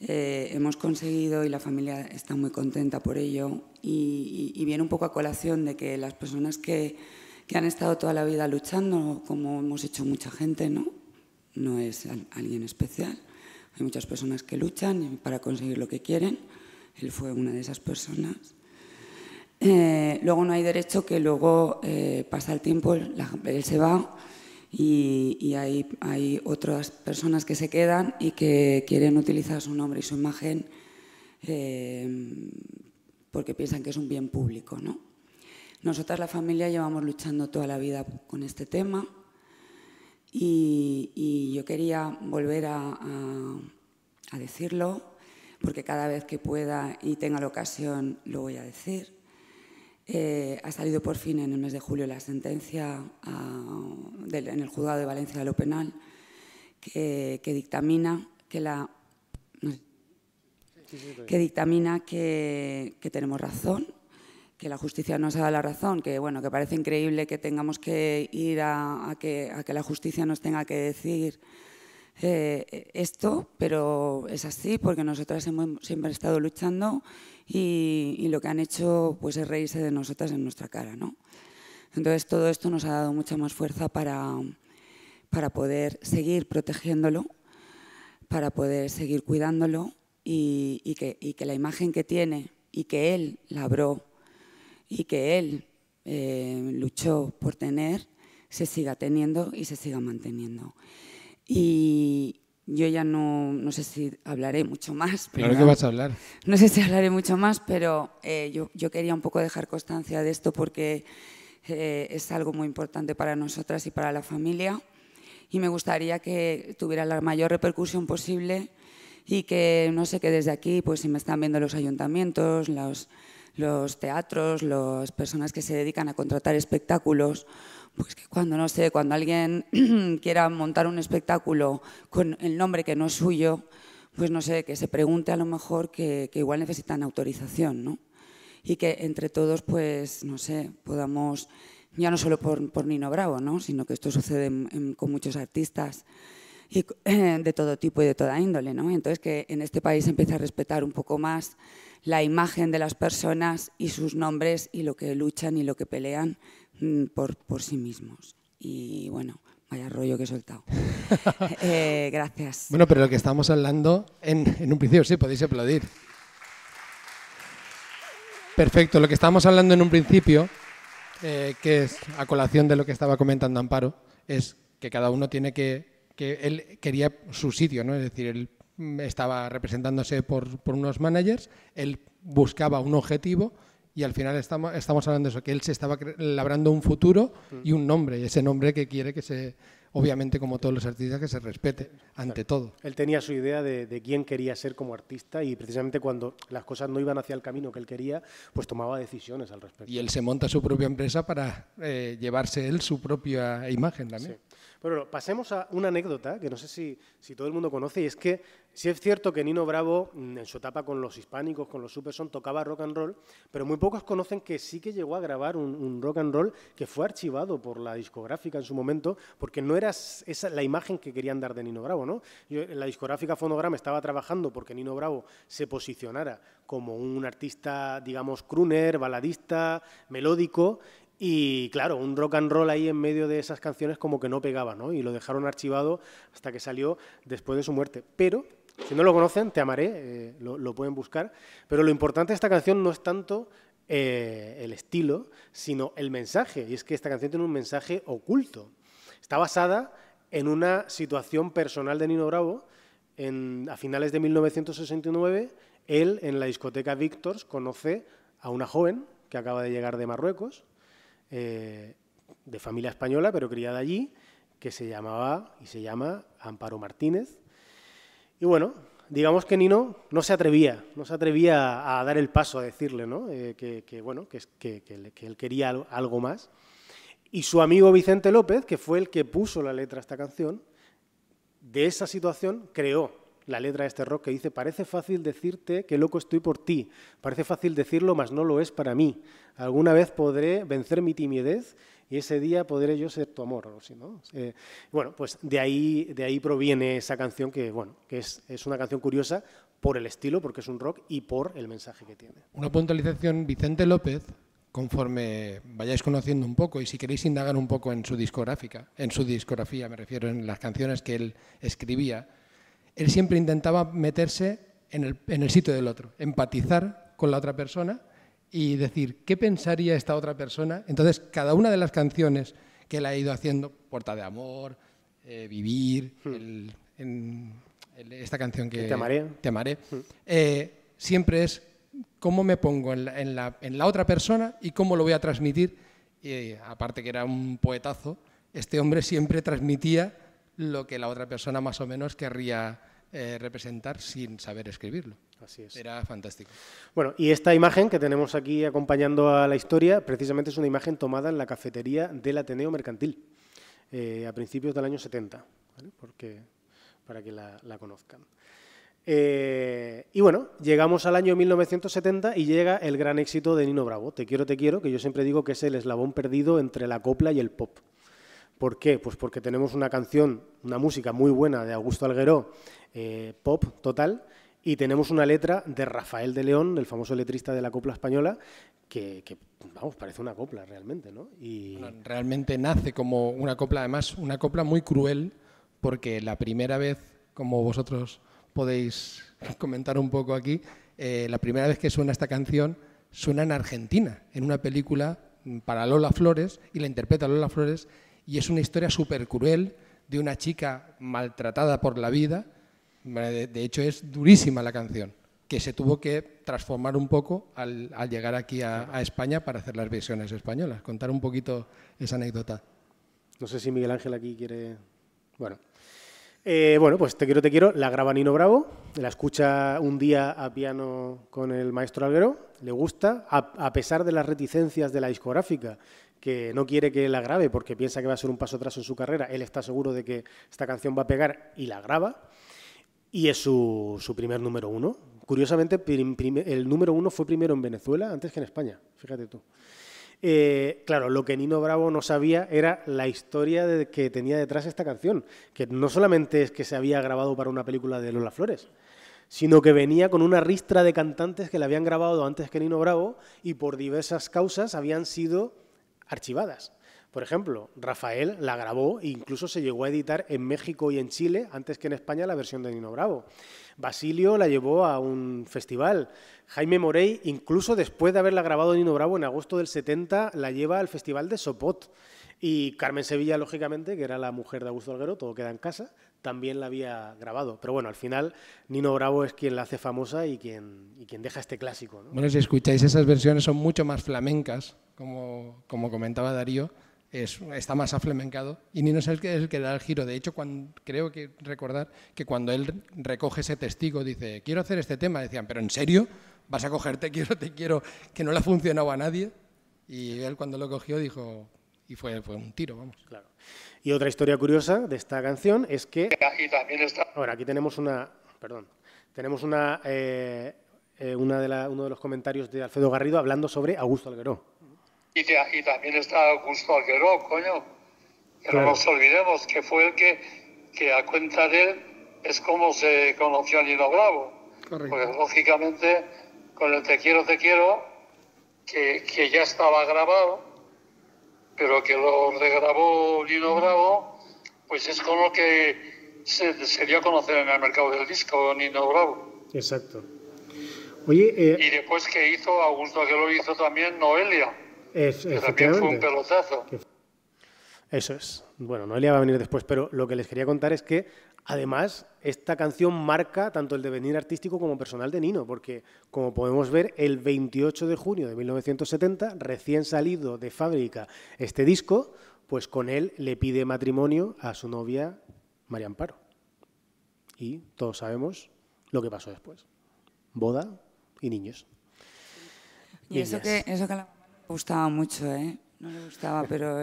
eh, hemos conseguido, y la familia está muy contenta por ello, y, viene un poco a colación de que las personas que, que, han estado toda la vida luchando, como hemos hecho mucha gente, no, no es alguien especial. Hay muchas personas que luchan para conseguir lo que quieren. Él fue una de esas personas. Eh, luego no hay derecho que luego eh, pasa el tiempo, él se va y, hay, otras personas que se quedan y que quieren utilizar su nombre y su imagen eh, porque piensan que es un bien público. ¿no? Nosotras, la familia, llevamos luchando toda la vida con este tema y, yo quería volver a decirlo porque cada vez que pueda y tenga la ocasión lo voy a decir. Eh, ha salido por fin en el mes de julio la sentencia ah, en el juzgado de Valencia de lo penal que, dictamina que la que dictamina que, tenemos razón, que la justicia nos ha dado la razón, que bueno, que parece increíble que tengamos que ir que, a que la justicia nos tenga que decir eh, esto, pero es así porque nosotras hemos siempre estado luchando y, lo que han hecho pues, es reírse de nosotras en nuestra cara. ¿no? Entonces todo esto nos ha dado mucha más fuerza para, para poder seguir protegiéndolo, para poder seguir cuidándolo y, que, la imagen que tiene y que él labró y que él eh, luchó por tener se siga teniendo y se siga manteniendo. Y yo ya no, no sé si hablaré mucho más. Pero, claro que vas a hablar. No sé si hablaré mucho más, pero eh, yo, yo quería un poco dejar constancia de esto porque eh, es algo muy importante para nosotras y para la familia. Y me gustaría que tuviera la mayor repercusión posible y que, no sé, que desde aquí, pues si me están viendo los ayuntamientos, los, los teatros, las personas que se dedican a contratar espectáculos pues que cuando no sé, cuando alguien quiera montar un espectáculo con el nombre que no es suyo, pues no sé, que se pregunte a lo mejor que, que igual necesitan autorización, ¿no? Y que entre todos, pues no sé, podamos, ya no solo por, por Nino Bravo, ¿no? Sino que esto sucede con muchos artistas y de todo tipo y de toda índole, ¿no? Entonces que en este país se empiece a respetar un poco más la imagen de las personas y sus nombres y lo que luchan y lo que pelean Mm, por, por sí mismos. Y bueno, Vaya rollo que he soltado. Eh, gracias. Bueno, pero lo que estábamos hablando en, un principio, sí, podéis aplaudir. Perfecto, lo que estábamos hablando en un principio, eh, que es a colación de lo que estaba comentando Amparo, es que cada uno tiene que, que él quería su sitio, ¿no? Es decir, él mm, estaba representándose por, por unos managers, él buscaba un objetivo y al final estamos, estamos hablando de eso, que él se estaba labrando un futuro mm. y un nombre, y ese nombre que quiere que se, obviamente como todos los artistas, que se respete ante todo. Él tenía su idea de, de, quién quería ser como artista y precisamente cuando las cosas no iban hacia el camino que él quería, pues tomaba decisiones al respecto. Y él se monta su propia empresa para eh, llevarse él su propia imagen también. Pero bueno, pasemos a una anécdota que no sé si, si todo el mundo conoce y es que Sí es cierto que Nino Bravo, mm, en su etapa con los hispánicos, con los Superson, tocaba rock and roll, pero muy pocos conocen que sí que llegó a grabar un, rock and roll que fue archivado por la discográfica en su momento, porque no era esa la imagen que querían dar de Nino Bravo. ¿no? la discográfica Fonogram estaba trabajando porque Nino Bravo se posicionara como un artista, digamos, crooner, baladista, melódico, y claro, un rock and roll ahí en medio de esas canciones como que no pegaba, ¿no? Y lo dejaron archivado hasta que salió después de su muerte. Pero si no lo conocen, Te Amaré, eh, lo, pueden buscar. Pero lo importante de esta canción no es tanto eh, el estilo, sino el mensaje. Y es que esta canción tiene un mensaje oculto. Está basada en una situación personal de Nino Bravo. a finales de 1969, él en la discoteca Victors conoce a una joven que acaba de llegar de Marruecos, eh, de familia española, pero criada allí, que se llamaba y se llama Amparo Martínez y bueno, digamos que Nino no se atrevía, no se atrevía a dar el paso, a decirle ¿no? Eh, que, bueno, que, que, él quería algo más. Y su amigo Vicente López, que fue el que puso la letra a esta canción, de esa situación creó la letra de este rock que dice, parece fácil decirte que loco estoy por ti, parece fácil decirlo, mas no lo es para mí. Alguna vez podré vencer mi timidez y ese día podré yo ser tu amor. no. Eh, bueno, pues de ahí, de ahí proviene esa canción que, bueno, que es, es, una canción curiosa por el estilo, porque es un rock y por el mensaje que tiene. Una puntualización, Vicente López, conforme vayáis conociendo un poco y si queréis indagar un poco en su discográfica, en su discografía me refiero en las canciones que él escribía, él siempre intentaba meterse en el, sitio del otro, empatizar con la otra persona y decir qué pensaría esta otra persona. Entonces, cada una de las canciones que él ha ido haciendo, Puerta de Amor, eh, Vivir, hmm. en, esta canción que... Te amaré. Te amaré hmm. eh, siempre es cómo me pongo en la, otra persona y cómo lo voy a transmitir. aparte que era un poetazo, este hombre siempre transmitía lo que la otra persona más o menos querría eh, representar sin saber escribirlo. Así es. Era fantástico. Bueno, y esta imagen que tenemos aquí acompañando a la historia, precisamente es una imagen tomada en la cafetería del Ateneo Mercantil, eh, a principios del año 70, Porque, para que la, conozcan. Eh, y bueno, llegamos al año 1970 y llega el gran éxito de Nino Bravo, Te quiero, te quiero, que yo siempre digo que es el eslabón perdido entre la copla y el pop. ¿Por qué? Pues porque tenemos una canción, una música muy buena de Augusto Alguero, eh, pop total, y tenemos una letra de Rafael de León, el famoso letrista de la copla española, que, vamos, parece una copla realmente, ¿no? Y... realmente nace como una copla, además una copla muy cruel, porque la primera vez, como vosotros podéis comentar un poco aquí, eh, la primera vez que suena esta canción suena en Argentina, en una película mm, para Lola Flores, y la interpreta Lola Flores, y es una historia súper cruel de una chica maltratada por la vida. De hecho, es durísima la canción, que se tuvo que transformar un poco al, llegar aquí a, España para hacer las versiones españolas. Contar un poquito esa anécdota. No sé si Miguel Ángel aquí quiere... Bueno. Eh, bueno, pues Te quiero, te quiero, la graba Nino Bravo, la escucha un día a piano con el maestro Alguero, le gusta, a pesar de las reticencias de la discográfica que no quiere que la grabe porque piensa que va a ser un paso atrás en su carrera. Él está seguro de que esta canción va a pegar y la graba. Y es su, primer número uno. Curiosamente, el número uno fue primero en Venezuela antes que en España. Fíjate tú. Eh, claro, lo que Nino Bravo no sabía era la historia de, que tenía detrás esta canción, que no solamente es que se había grabado para una película de Lola Flores, sino que venía con una ristra de cantantes que la habían grabado antes que Nino Bravo y por diversas causas habían sido archivadas. Por ejemplo, Rafael la grabó e incluso se llegó a editar en México y en Chile antes que en España la versión de Nino Bravo. Basilio la llevó a un festival. Jaime Morey, incluso después de haberla grabado Nino Bravo en agosto del 70, la lleva al Festival de Sopot. Y Carmen Sevilla, lógicamente, que era la mujer de Augusto Alguero, todo queda en casa, también la había grabado. Pero bueno, al final Nino Bravo es quien la hace famosa y quien, quien deja este clásico. Bueno, si escucháis esas versiones son mucho más flamencas, como, como comentaba Darío, es, está más aflamencado y Nino es el que, da el giro. De hecho, cuando, creo que recordar que cuando él recoge ese testigo dice, quiero hacer este tema, decían, pero ¿en serio? ¿Vas a cogerte quiero, te quiero, que no le ha funcionado a nadie? Y él cuando lo cogió dijo, y fue, fue un tiro, vamos. Claro. Y otra historia curiosa de esta canción es que... también Ahora, aquí tenemos una... Perdón. Tenemos una, eh, eh, una de uno de los comentarios de Alfredo Garrido hablando sobre Augusto Alguero. Y, también está Augusto Alguero, coño. Que no nos olvidemos que fue el que, que a cuenta de él es como se conoció a Nino Bravo. Correcto. Porque lógicamente con el Te quiero, te quiero, que ya estaba grabado, pero que lo regrabó Nino Bravo, pues es con lo que se, se conocer en el mercado del disco, Nino Bravo. Exacto. Eh, y después que hizo, Augusto que lo hizo también Noelia, es, que también fue un pelotazo. Eso es. Bueno, Noelia va a venir después, pero lo que les quería contar es que Además, esta canción marca tanto el devenir artístico como personal de Nino, porque como podemos ver, el 28 de junio de 1970, recién salido de fábrica este disco, pues con él le pide matrimonio a su novia María Amparo. Y todos sabemos lo que pasó después. Boda y niños. Y eso que, que a la mamá le gustaba mucho, ¿eh? No le gustaba, pero,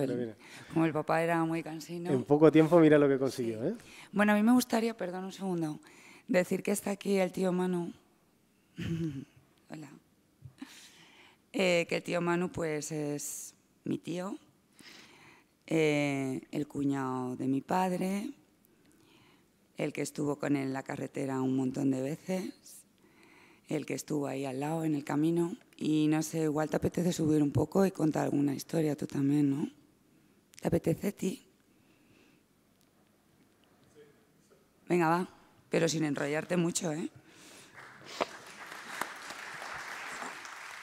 como el papá era muy cansino. En poco tiempo mira lo que consiguió. ¿eh? Bueno, a mí me gustaría, perdón un segundo, decir que está aquí el tío Manu. Hola. Eh, que el tío Manu pues es mi tío, eh, el cuñado de mi padre, el que estuvo con él en la carretera un montón de veces, el que estuvo ahí al lado en el camino y no sé, igual te apetece subir un poco y contar alguna historia tú también, ¿no? ¿Te apetece a ti? Venga, va, pero sin enrollarte mucho, ¿eh?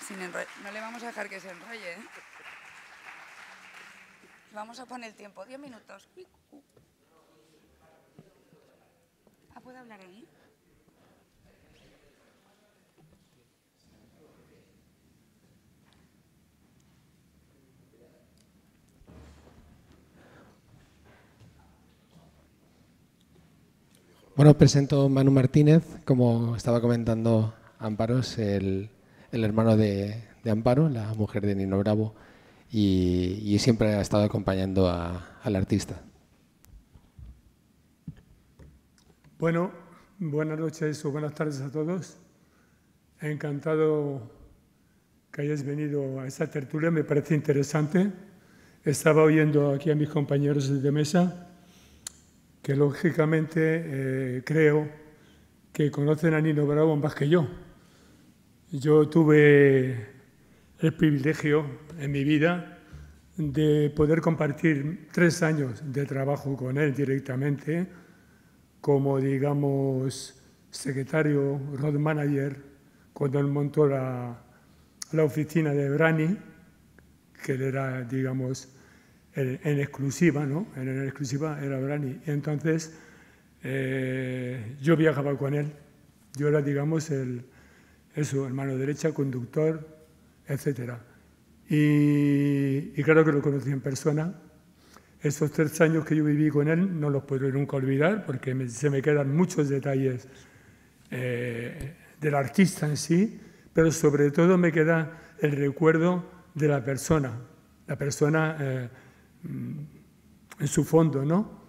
Sin no le vamos a dejar que se enrolle, ¿eh? Vamos a poner el tiempo, Diez minutos. ¿Ah, puedo hablar ahí? Bueno, presento a Manu Martínez, como estaba comentando Amparos, el, hermano de, Amparo, la mujer de Nino Bravo, y, siempre ha estado acompañando al artista. Bueno, buenas noches o buenas tardes a todos. Encantado que hayas venido a esta tertulia, me parece interesante. Estaba oyendo aquí a mis compañeros de mesa que lógicamente eh, creo que conocen a Nino Bravo más que yo. Yo tuve el privilegio en mi vida de poder compartir tres años de trabajo con él directamente como, digamos, secretario, road manager, cuando él montó la, la oficina de Brani, que era, digamos, en, exclusiva, ¿no? En, exclusiva era Brani. Y entonces eh, yo viajaba con él. Yo era, digamos, el, hermano el mano derecha, conductor, etc. Y, claro que lo conocí en persona. Esos tres años que yo viví con él no los puedo nunca olvidar porque se me quedan muchos detalles eh, del artista en sí, pero sobre todo me queda el recuerdo de la persona, la persona eh, Mm, en su fondo, ¿no?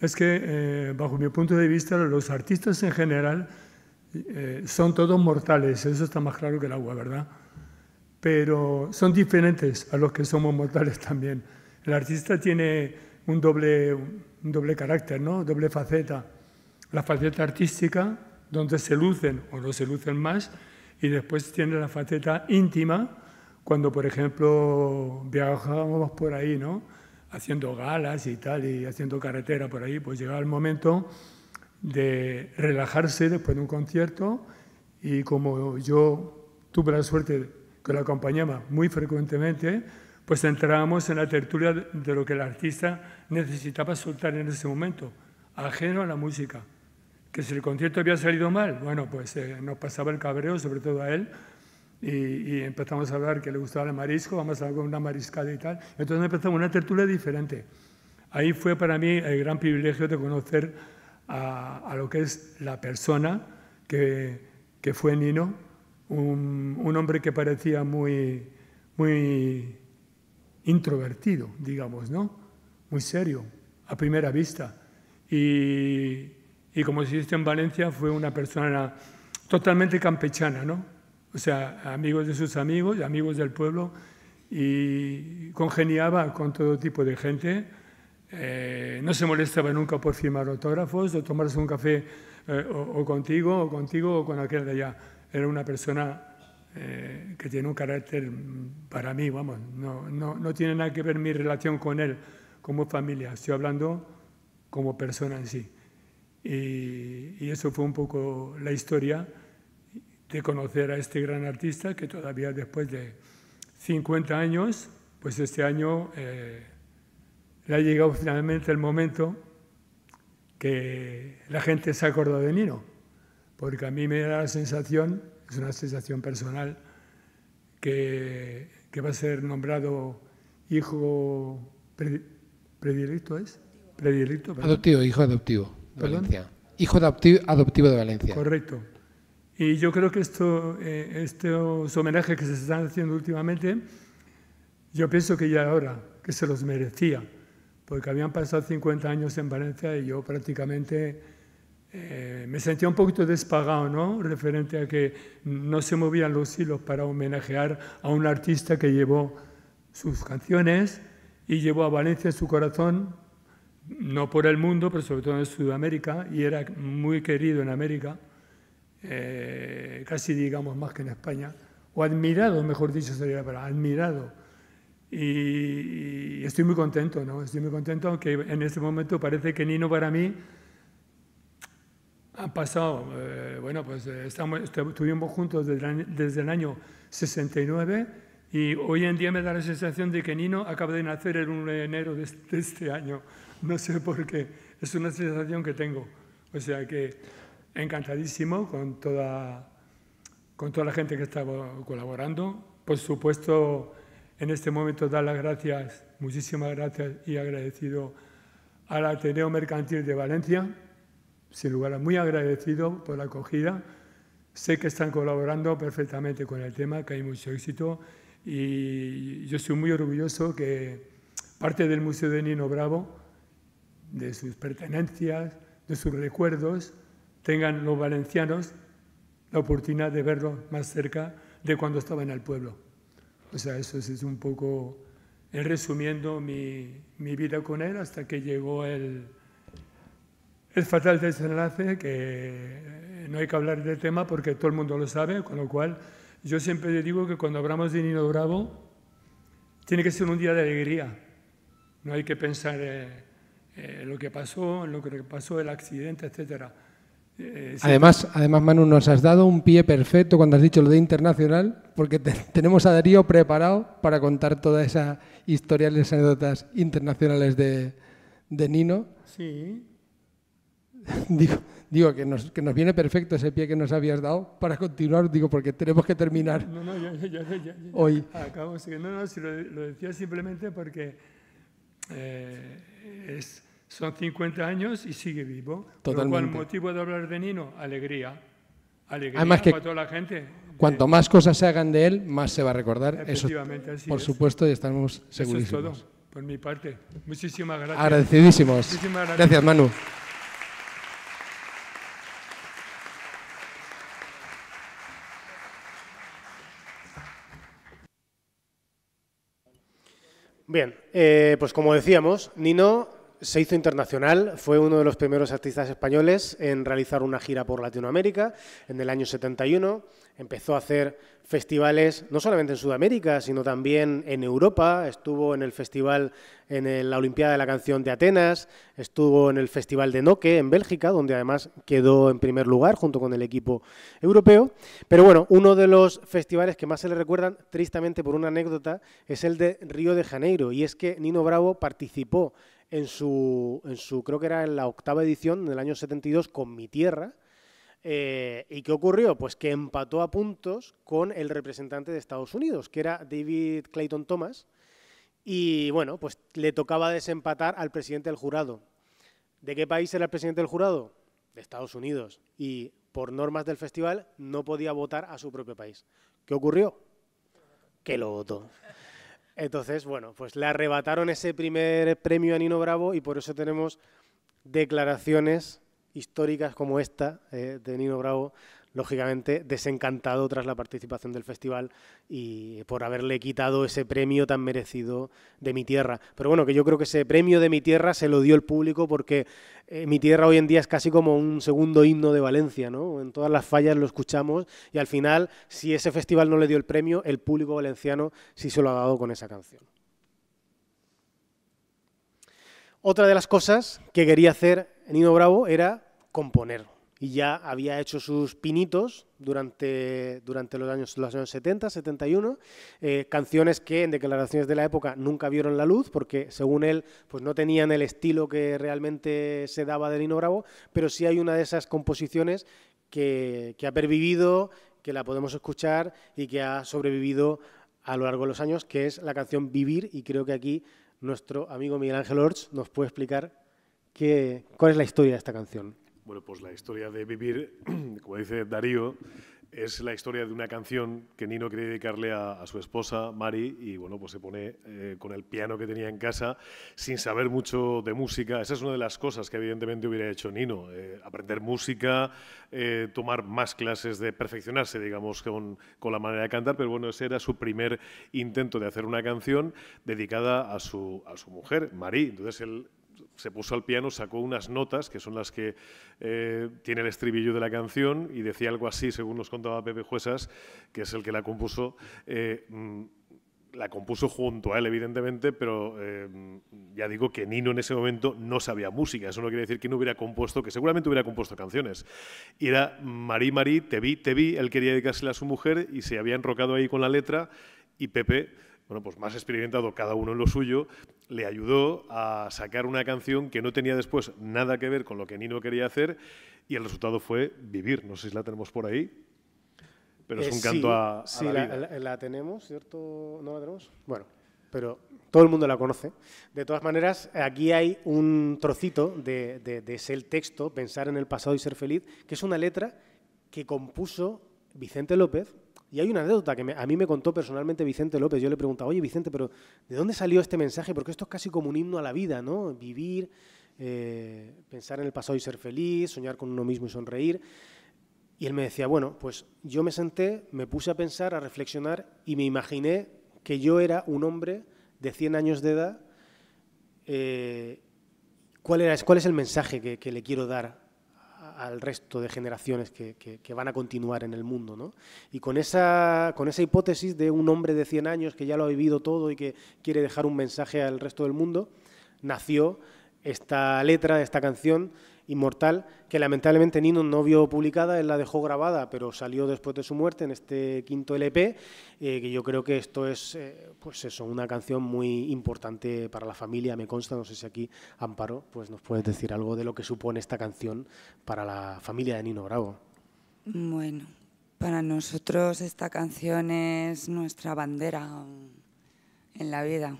Es que, eh, bajo mi punto de vista, los artistas en general eh, son todos mortales, eso está más claro que el agua, ¿verdad? Pero son diferentes a los que somos mortales también. El artista tiene un doble, un doble carácter, ¿no? Doble faceta. La faceta artística, donde se lucen o no se lucen más, y después tiene la faceta íntima, cuando, por ejemplo, viajamos por ahí, ¿no? haciendo galas y tal, y haciendo carretera por ahí, pues llegaba el momento de relajarse después de un concierto y como yo tuve la suerte que lo acompañaba muy frecuentemente, pues entrábamos en la tertulia de lo que el artista necesitaba soltar en ese momento, ajeno a la música. Que si el concierto había salido mal, bueno, pues eh, nos pasaba el cabreo, sobre todo a él, y, empezamos a hablar que le gustaba el marisco, vamos a hablar con una mariscada y tal. Entonces empezamos una tertulia diferente. Ahí fue para mí el gran privilegio de conocer a, lo que es la persona que, fue Nino, un, hombre que parecía muy, muy introvertido, digamos, ¿no? Muy serio, a primera vista. Y, y como se dice en Valencia, fue una persona totalmente campechana, ¿no? o sea, amigos de sus amigos, amigos del pueblo, y congeniaba con todo tipo de gente. Eh, no se molestaba nunca por firmar autógrafos o tomarse un café eh, o, contigo, o contigo, o con aquel de allá. Era una persona eh, que tiene un carácter, mm, para mí, vamos, no, no, no tiene nada que ver mi relación con él como familia, estoy hablando como persona en sí. y eso fue un poco la historia de conocer a este gran artista que todavía después de 50 años, pues este año eh, le ha llegado finalmente el momento que la gente se ha acordado de Nino, porque a mí me da la sensación, es una sensación personal, que, va a ser nombrado hijo predilicto predilecto, ¿es? Predilecto, adoptivo, hijo adoptivo. Valencia. Hijo adoptivo de Valencia. Correcto y yo creo que esto, eh, estos homenajes que se están haciendo últimamente, yo pienso que ya ahora, que se los merecía, porque habían pasado 50 años en Valencia y yo prácticamente eh, me sentía un poquito despagado, ¿no? Referente a que no se movían los hilos para homenajear a un artista que llevó sus canciones y llevó a Valencia en su corazón, no por el mundo, pero sobre todo en Sudamérica, y era muy querido en América. Eh, casi digamos más que en España, o admirado, mejor dicho sería para admirado. Y, estoy muy contento, ¿no? Estoy muy contento, aunque en este momento parece que Nino para mí ha pasado, eh, bueno, pues eh, estamos, estuvimos juntos desde el, desde el año 69 y hoy en día me da la sensación de que Nino acaba de nacer el 1 de enero este, de este año. No sé por qué, es una sensación que tengo. O sea que encantadísimo con toda, con toda la gente que está colaborando. Por supuesto, en este momento dar las gracias, muchísimas gracias y agradecido al Ateneo Mercantil de Valencia, sin lugar a muy agradecido por la acogida. Sé que están colaborando perfectamente con el tema, que hay mucho éxito y yo soy muy orgulloso que parte del Museo de Nino Bravo, de sus pertenencias, de sus recuerdos, tengan los valencianos la oportunidad de verlo más cerca de cuando estaba en el pueblo. O sea, eso es un poco, eh, resumiendo, mi, vida con él hasta que llegó el, el fatal desenlace, que eh, no hay que hablar del tema porque todo el mundo lo sabe, con lo cual yo siempre digo que cuando hablamos de Nino Bravo, tiene que ser un día de alegría. No hay que pensar eh, en lo que pasó, lo que pasó, el accidente, etcétera eh, además, Manu, nos has dado un pie perfecto cuando has dicho lo de internacional, porque tenemos a Darío preparado para contar toda esa historia, anécdotas internacionales de, Nino. Sí. digo, que, nos, viene perfecto ese pie que nos habías dado para continuar, digo, porque tenemos que terminar no, no, hoy. Acabamos, no, no, si lo, decía simplemente porque eh, es son 50 años y sigue vivo. Totalmente. el motivo de hablar de Nino? Alegría. Alegría Además que toda la gente. Cuanto más cosas se hagan de él, más se va a recordar. Eso, por supuesto, y estamos segurísimos. Eso es todo, por mi parte. Muchísimas gracias. Agradecidísimos. Muchísimas gracias. gracias, Manu. Bien, eh, pues como decíamos, Nino se hizo internacional, fue uno de los primeros artistas españoles en realizar una gira por Latinoamérica en el año 71, empezó a hacer festivales no solamente en Sudamérica, sino también en Europa, estuvo en el festival en la Olimpiada de la Canción de Atenas, estuvo en el Festival de Noque en Bélgica, donde además quedó en primer lugar junto con el equipo europeo, pero bueno, uno de los festivales que más se le recuerdan tristemente por una anécdota es el de Río de Janeiro y es que Nino Bravo participó en su, en su, creo que era en la octava edición del año 72 con Mi Tierra. Eh, ¿Y qué ocurrió? Pues que empató a puntos con el representante de Estados Unidos, que era David Clayton Thomas. Y bueno, pues le tocaba desempatar al presidente del jurado. ¿De qué país era el presidente del jurado? De Estados Unidos. Y por normas del festival no podía votar a su propio país. ¿Qué ocurrió? Que lo votó. Entonces, bueno, pues le arrebataron ese primer premio a Nino Bravo y por eso tenemos declaraciones históricas como esta eh, de Nino Bravo lógicamente desencantado tras la participación del festival y por haberle quitado ese premio tan merecido de mi tierra. Pero bueno, que yo creo que ese premio de mi tierra se lo dio el público porque eh, mi tierra hoy en día es casi como un segundo himno de Valencia, En todas las fallas lo escuchamos y al final, si ese festival no le dio el premio, el público valenciano sí se lo ha dado con esa canción. Otra de las cosas que quería hacer Nino Bravo era componer y ya había hecho sus pinitos durante, durante los, años, los años 70, 71, eh, canciones que en declaraciones de la época nunca vieron la luz porque según él pues no tenían el estilo que realmente se daba de Lino Bravo, pero sí hay una de esas composiciones que, ha pervivido, que la podemos escuchar y que ha sobrevivido a lo largo de los años, que es la canción Vivir y creo que aquí nuestro amigo Miguel Ángel Orts nos puede explicar qué cuál es la historia de esta canción. Bueno, pues la historia de vivir, como dice Darío, es la historia de una canción que Nino quería dedicarle a, su esposa, Mari, y bueno, pues se pone eh, con el piano que tenía en casa, sin saber mucho de música. Esa es una de las cosas que evidentemente hubiera hecho Nino, eh, aprender música, eh, tomar más clases de perfeccionarse, digamos, con, con, la manera de cantar, pero bueno, ese era su primer intento de hacer una canción dedicada a su, a su mujer, Mari. Entonces él se puso al piano, sacó unas notas, que son las que eh, tiene el estribillo de la canción, y decía algo así, según nos contaba Pepe Juesas, que es el que la compuso. Eh, mm, la compuso junto a él, evidentemente, pero eh, ya digo que Nino en ese momento no sabía música. Eso no quiere decir que no hubiera compuesto, que seguramente hubiera compuesto canciones. Y era Marí, Marí, te vi, te vi. Él quería dedicársela a su mujer y se había enrocado ahí con la letra. Y Pepe bueno, pues más experimentado cada uno en lo suyo, le ayudó a sacar una canción que no tenía después nada que ver con lo que Nino quería hacer y el resultado fue Vivir. No sé si la tenemos por ahí, pero es eh, un canto a, sí, la, tenemos, ¿cierto? ¿No la tenemos? Bueno, pero todo el mundo la conoce. De todas maneras, aquí hay un trocito de, ese texto, pensar en el pasado y ser feliz, que es una letra que compuso Vicente López y hay una anécdota que a mí me contó personalmente Vicente López. Yo le preguntaba, oye Vicente, pero ¿de dónde salió este mensaje? Porque esto es casi como un himno a la vida, ¿no? Vivir, eh, pensar en el pasado y ser feliz, soñar con uno mismo y sonreír. Y él me decía, bueno, pues yo me senté, me puse a pensar, a reflexionar y me imaginé que yo era un hombre de 100 años de edad. Eh, ¿cuál, es el mensaje que le quiero dar al resto de generaciones que, que, van a continuar en el mundo. Y con esa, con esa hipótesis de un hombre de 100 años que ya lo ha vivido todo y que quiere dejar un mensaje al resto del mundo, nació esta letra, esta canción, inmortal, que lamentablemente Nino no vio publicada, él la dejó grabada, pero salió después de su muerte en este quinto LP, eh, que yo creo que esto es, eh, pues eso, una canción muy importante para la familia, me consta, no sé si aquí Amparo, pues nos puedes decir algo de lo que supone esta canción para la familia de Nino Bravo. Bueno, para nosotros esta canción es nuestra bandera en la vida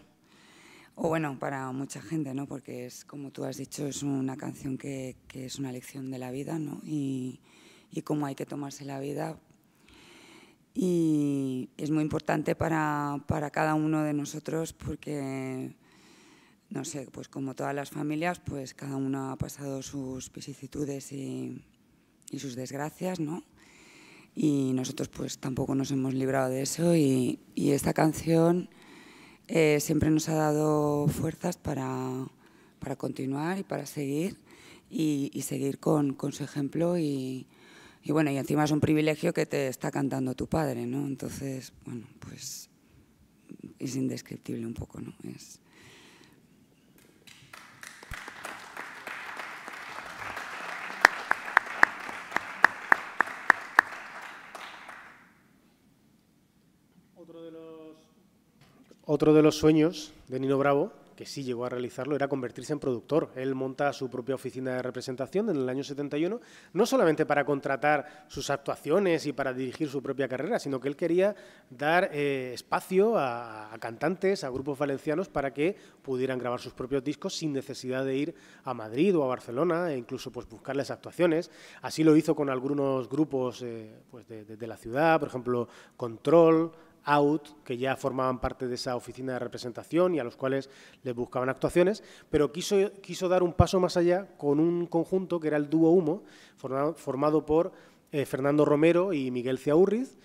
o bueno, para mucha gente, ¿no? Porque es, como tú has dicho, es una canción que, es una lección de la vida, ¿no? Y, cómo hay que tomarse la vida. Y es muy importante para, cada uno de nosotros porque, no sé, pues como todas las familias, pues cada uno ha pasado sus vicisitudes y, sus desgracias, ¿no? Y nosotros pues tampoco nos hemos librado de eso y esta canción eh, siempre nos ha dado fuerzas para, para continuar y para seguir y, seguir con, su ejemplo y, y, bueno, y encima es un privilegio que te está cantando tu padre, ¿no? Entonces, bueno, pues es indescriptible un poco, ¿no? Es, Otro de los sueños de Nino Bravo, que sí llegó a realizarlo, era convertirse en productor. Él monta su propia oficina de representación en el año 71, no solamente para contratar sus actuaciones y para dirigir su propia carrera, sino que él quería dar eh, espacio a, cantantes, a grupos valencianos, para que pudieran grabar sus propios discos sin necesidad de ir a Madrid o a Barcelona e incluso pues, buscarles actuaciones. Así lo hizo con algunos grupos eh, pues, de la ciudad, por ejemplo, Control, out, que ya formaban parte de esa oficina de representación y a los cuales les buscaban actuaciones, pero quiso, dar un paso más allá con un conjunto que era el dúo Humo, formado, por eh, Fernando Romero y Miguel Ciaurriz,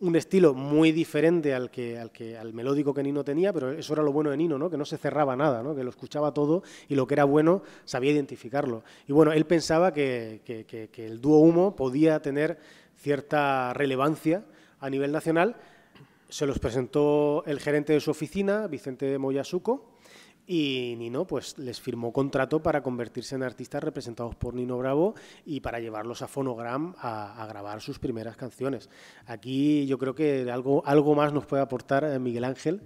un estilo muy diferente al que, al melódico que Nino tenía, pero eso era lo bueno de Nino, que no se cerraba nada, que lo escuchaba todo y lo que era bueno sabía identificarlo. Y bueno, él pensaba que, que el dúo Humo podía tener cierta relevancia a nivel nacional, se los presentó el gerente de su oficina, Vicente Moyasuco, y Nino pues les firmó contrato para convertirse en artistas representados por Nino Bravo y para llevarlos a Fonogram... a, grabar sus primeras canciones. Aquí yo creo que algo, algo más nos puede aportar eh, Miguel Ángel.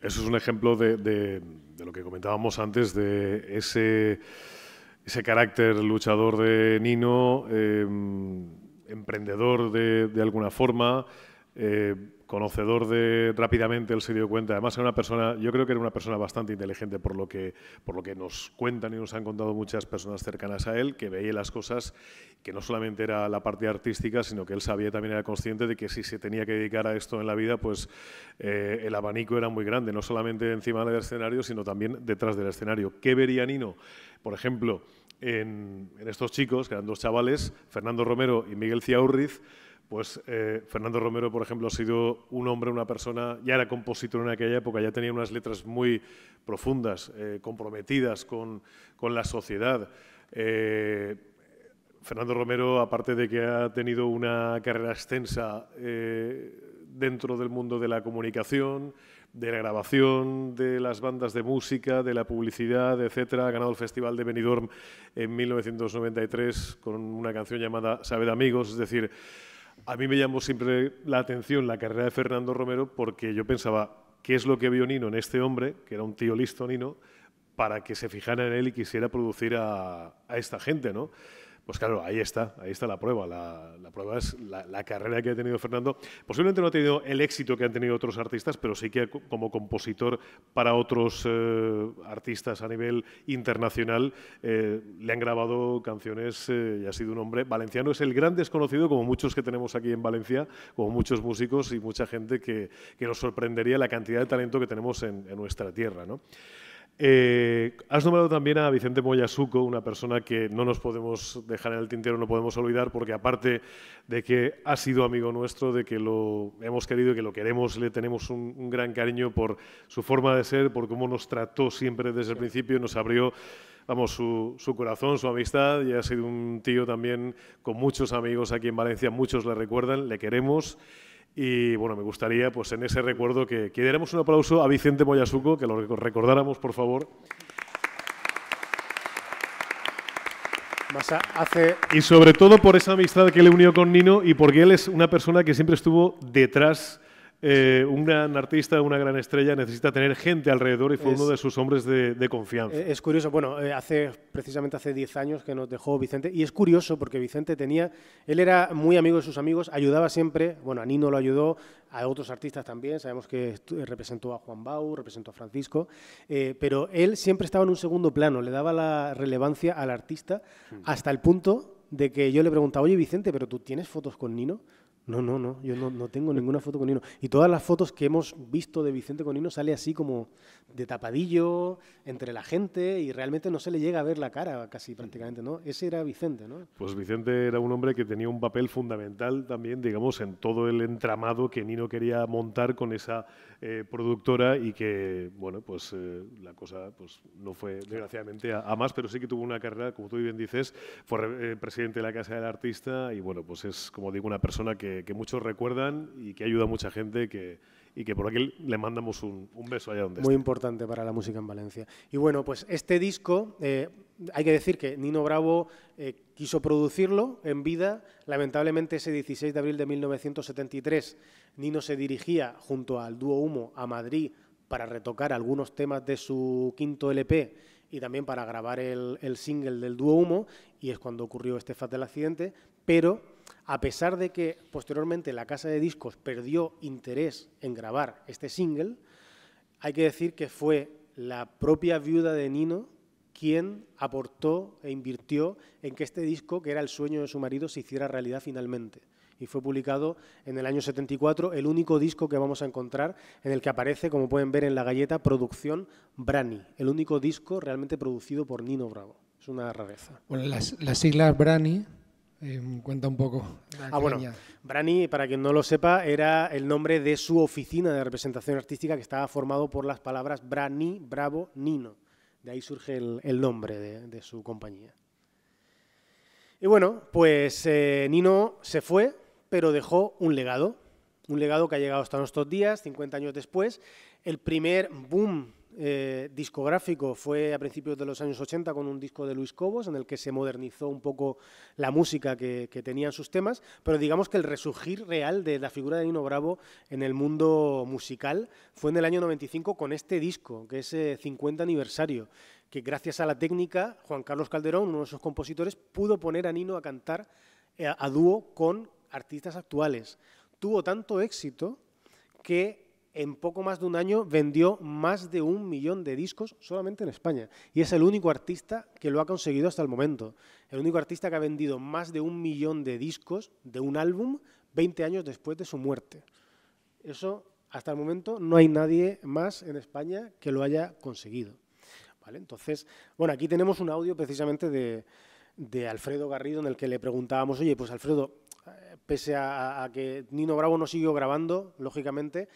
Eso es un ejemplo de, lo que comentábamos antes, de ese, ese carácter luchador de Nino. Eh, emprendedor de, alguna forma, eh, conocedor de rápidamente, él se dio cuenta. Además, era una persona, yo creo que era una persona bastante inteligente por lo que, por lo que nos cuentan y nos han contado muchas personas cercanas a él, que veía las cosas, que no solamente era la parte artística, sino que él sabía también era consciente de que si se tenía que dedicar a esto en la vida, pues eh, el abanico era muy grande, no solamente encima del escenario, sino también detrás del escenario. ¿Qué vería Nino? Por ejemplo, en, estos chicos, que eran dos chavales, Fernando Romero y Miguel Ciaurriz, pues eh, Fernando Romero, por ejemplo, ha sido un hombre, una persona, ya era compositor en aquella época, ya tenía unas letras muy profundas, eh, comprometidas con, la sociedad. Eh, Fernando Romero, aparte de que ha tenido una carrera extensa dentro del mundo de la comunicación, de la grabación, de las bandas de música, de la publicidad, etcétera. Ha ganado el Festival de Benidorm en 1993 con una canción llamada Sabe de Amigos. Es decir, a mí me llamó siempre la atención la carrera de Fernando Romero porque yo pensaba, ¿qué es lo que vio Nino en este hombre, que era un tío listo Nino, para que se fijara en él y quisiera producir a, a esta gente, ¿no? Pues claro, ahí está, ahí está la prueba. La, prueba es la, carrera que ha tenido Fernando. Posiblemente no ha tenido el éxito que han tenido otros artistas, pero sí que como compositor para otros eh, artistas a nivel internacional eh, le han grabado canciones eh, y ha sido un hombre valenciano. Es el gran desconocido, como muchos que tenemos aquí en Valencia, como muchos músicos y mucha gente que, nos sorprendería la cantidad de talento que tenemos en, nuestra tierra. ¿no? Eh, has nombrado también a Vicente Moyasuco, una persona que no nos podemos dejar en el tintero, no podemos olvidar, porque aparte de que ha sido amigo nuestro, de que lo hemos querido y que lo queremos, le tenemos un, gran cariño por su forma de ser, por cómo nos trató siempre desde el principio, nos abrió vamos, su, su, corazón, su amistad, y ha sido un tío también con muchos amigos aquí en Valencia, muchos le recuerdan, le queremos. Y bueno, me gustaría, pues en ese recuerdo, que, diéramos un aplauso a Vicente Moyasuco, que lo recordáramos, por favor. Y sobre todo por esa amistad que le unió con Nino y porque él es una persona que siempre estuvo detrás eh, un gran artista, una gran estrella, necesita tener gente alrededor y fue uno de sus hombres de, confianza. Eh, es, curioso, bueno, eh, hace precisamente hace 10 años que nos dejó Vicente y es curioso porque Vicente tenía, él era muy amigo de sus amigos, ayudaba siempre, bueno, a Nino lo ayudó, a otros artistas también, sabemos que representó a Juan Bau, representó a Francisco, pero él siempre estaba en un segundo plano, le daba la relevancia al artista mm. hasta el punto de que yo le preguntaba, oye Vicente, pero tú tienes fotos con Nino? No, no, no, yo no, tengo ninguna foto con Nino. Y todas las fotos que hemos visto de Vicente con Nino sale así como de tapadillo, entre la gente, y realmente no se le llega a ver la cara casi prácticamente, ¿no? Ese era Vicente, ¿no? Pues Vicente era un hombre que tenía un papel fundamental también, digamos, en todo el entramado que Nino quería montar con esa eh, productora y que, bueno, pues eh, la cosa pues, no fue desgraciadamente a, más, pero sí que tuvo una carrera, como tú bien dices, fue eh, presidente de la Casa del Artista y, bueno, pues es, como digo, una persona que, muchos recuerdan y que ayuda a mucha gente que, y que por aquí le mandamos un, un beso allá donde Muy importante para la música en Valencia. Y bueno, pues este disco, hay que decir que Nino Bravo eh, quiso producirlo en vida. Lamentablemente, ese 16 de abril de 1973, Nino se dirigía junto al dúo Humo a Madrid para retocar algunos temas de su quinto LP y también para grabar el, el single del dúo Humo, y es cuando ocurrió este fatal accidente. Pero, a pesar de que posteriormente la casa de discos perdió interés en grabar este single, hay que decir que fue la propia viuda de Nino quién aportó e invirtió en que este disco, que era el sueño de su marido, se hiciera realidad finalmente. Y fue publicado en el año 74, el único disco que vamos a encontrar en el que aparece, como pueden ver en la galleta, producción Brani, el único disco realmente producido por Nino Bravo. Es una rareza. Bueno, las, siglas Brani em, cuenta un poco. ah, bueno, Brani, para quien no lo sepa, era el nombre de su oficina de representación artística que estaba formado por las palabras Brani, Bravo, Nino. De ahí surge el, nombre de, su compañía. Y bueno, pues eh, Nino se fue, pero dejó un legado. Un legado que ha llegado hasta nuestros días, 50 años después. El primer boom eh, discográfico fue a principios de los años 80 con un disco de Luis Cobos en el que se modernizó un poco la música que, tenían sus temas, pero digamos que el resurgir real de la figura de Nino Bravo en el mundo musical fue en el año 95 con este disco, que es el eh, 50 aniversario, que gracias a la técnica Juan Carlos Calderón, uno de sus compositores, pudo poner a Nino a cantar eh, a dúo con artistas actuales. Tuvo tanto éxito que en poco más de un año vendió más de un millón de discos solamente en España. Y es el único artista que lo ha conseguido hasta el momento. El único artista que ha vendido más de un millón de discos de un álbum 20 años después de su muerte. Eso, hasta el momento, no hay nadie más en España que lo haya conseguido. ¿Vale? Entonces, bueno, aquí tenemos un audio precisamente de, de Alfredo Garrido en el que le preguntábamos, oye, pues Alfredo, eh, pese a, a que Nino Bravo no siguió grabando, lógicamente,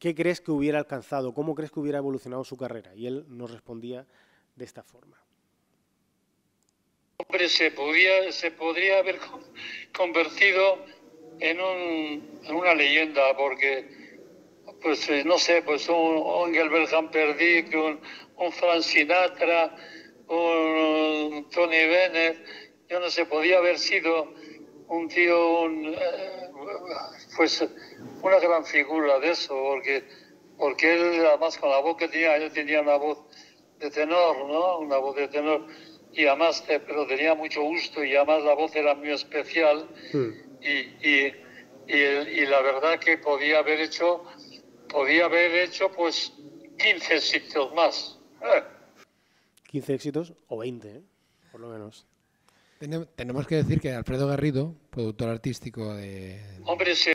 ¿qué crees que hubiera alcanzado? ¿Cómo crees que hubiera evolucionado su carrera? Y él nos respondía de esta forma. Hombre, se, podría haber convertido en, una leyenda, porque, pues eh, no sé, pues un Ángel Humperdinck, un, un Frank Sinatra, un Tony Bennett, yo no sé, podía haber sido un tío, un, eh, pues una gran figura de eso, porque, porque él además con la voz que tenía, él tenía una voz de tenor, ¿no? Una voz de tenor, y además, eh, pero tenía mucho gusto y además la voz era muy especial hmm. y, y, y, la verdad que podía haber hecho, podía haber hecho pues 15 éxitos más. 15 eh. éxitos o 20, ¿eh? por lo menos. Tenemos que decir que Alfredo Garrido, productor artístico de... Hombre, sí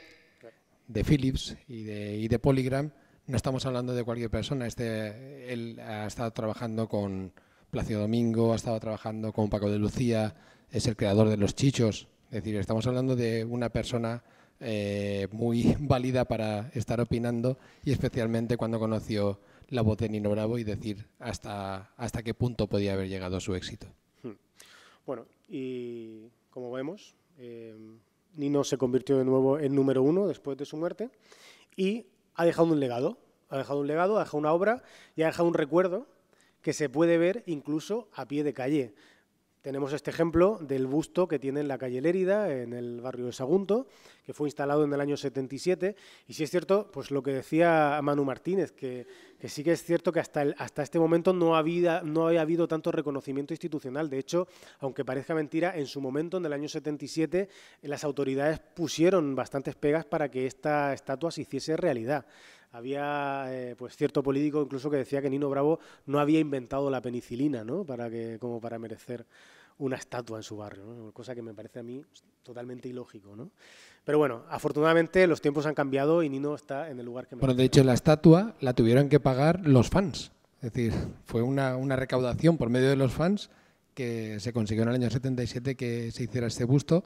de Philips y de, de Polygram, no estamos hablando de cualquier persona. Este, él ha estado trabajando con Placio Domingo, ha estado trabajando con Paco de Lucía, es el creador de Los Chichos. Es decir, estamos hablando de una persona eh, muy válida para estar opinando y especialmente cuando conoció la voz de Nino Bravo y decir hasta, hasta qué punto podía haber llegado su éxito. Hmm. Bueno, y como vemos, eh, Nino se convirtió de nuevo en número uno después de su muerte y ha dejado un legado. Ha dejado un legado, ha dejado una obra y ha dejado un recuerdo que se puede ver incluso a pie de calle. Tenemos este ejemplo del busto que tiene en la calle Lérida, en el barrio de Sagunto, que fue instalado en el año 77. Y si es cierto, pues lo que decía Manu Martínez, que, sí que es cierto que hasta, este momento no había, habido tanto reconocimiento institucional. De hecho, aunque parezca mentira, en su momento, en el año 77, las autoridades pusieron bastantes pegas para que esta estatua se hiciese realidad. Había eh, pues cierto político incluso que decía que Nino Bravo no había inventado la penicilina, ¿no? Para que, como para merecer una estatua en su barrio, cosa que me parece a mí totalmente ilógico. ¿no? Pero bueno, afortunadamente los tiempos han cambiado y Nino está en el lugar que me Bueno, de hecho la estatua la tuvieron que pagar los fans. Es decir, fue una, recaudación por medio de los fans que se consiguió en el año 77 que se hiciera este busto,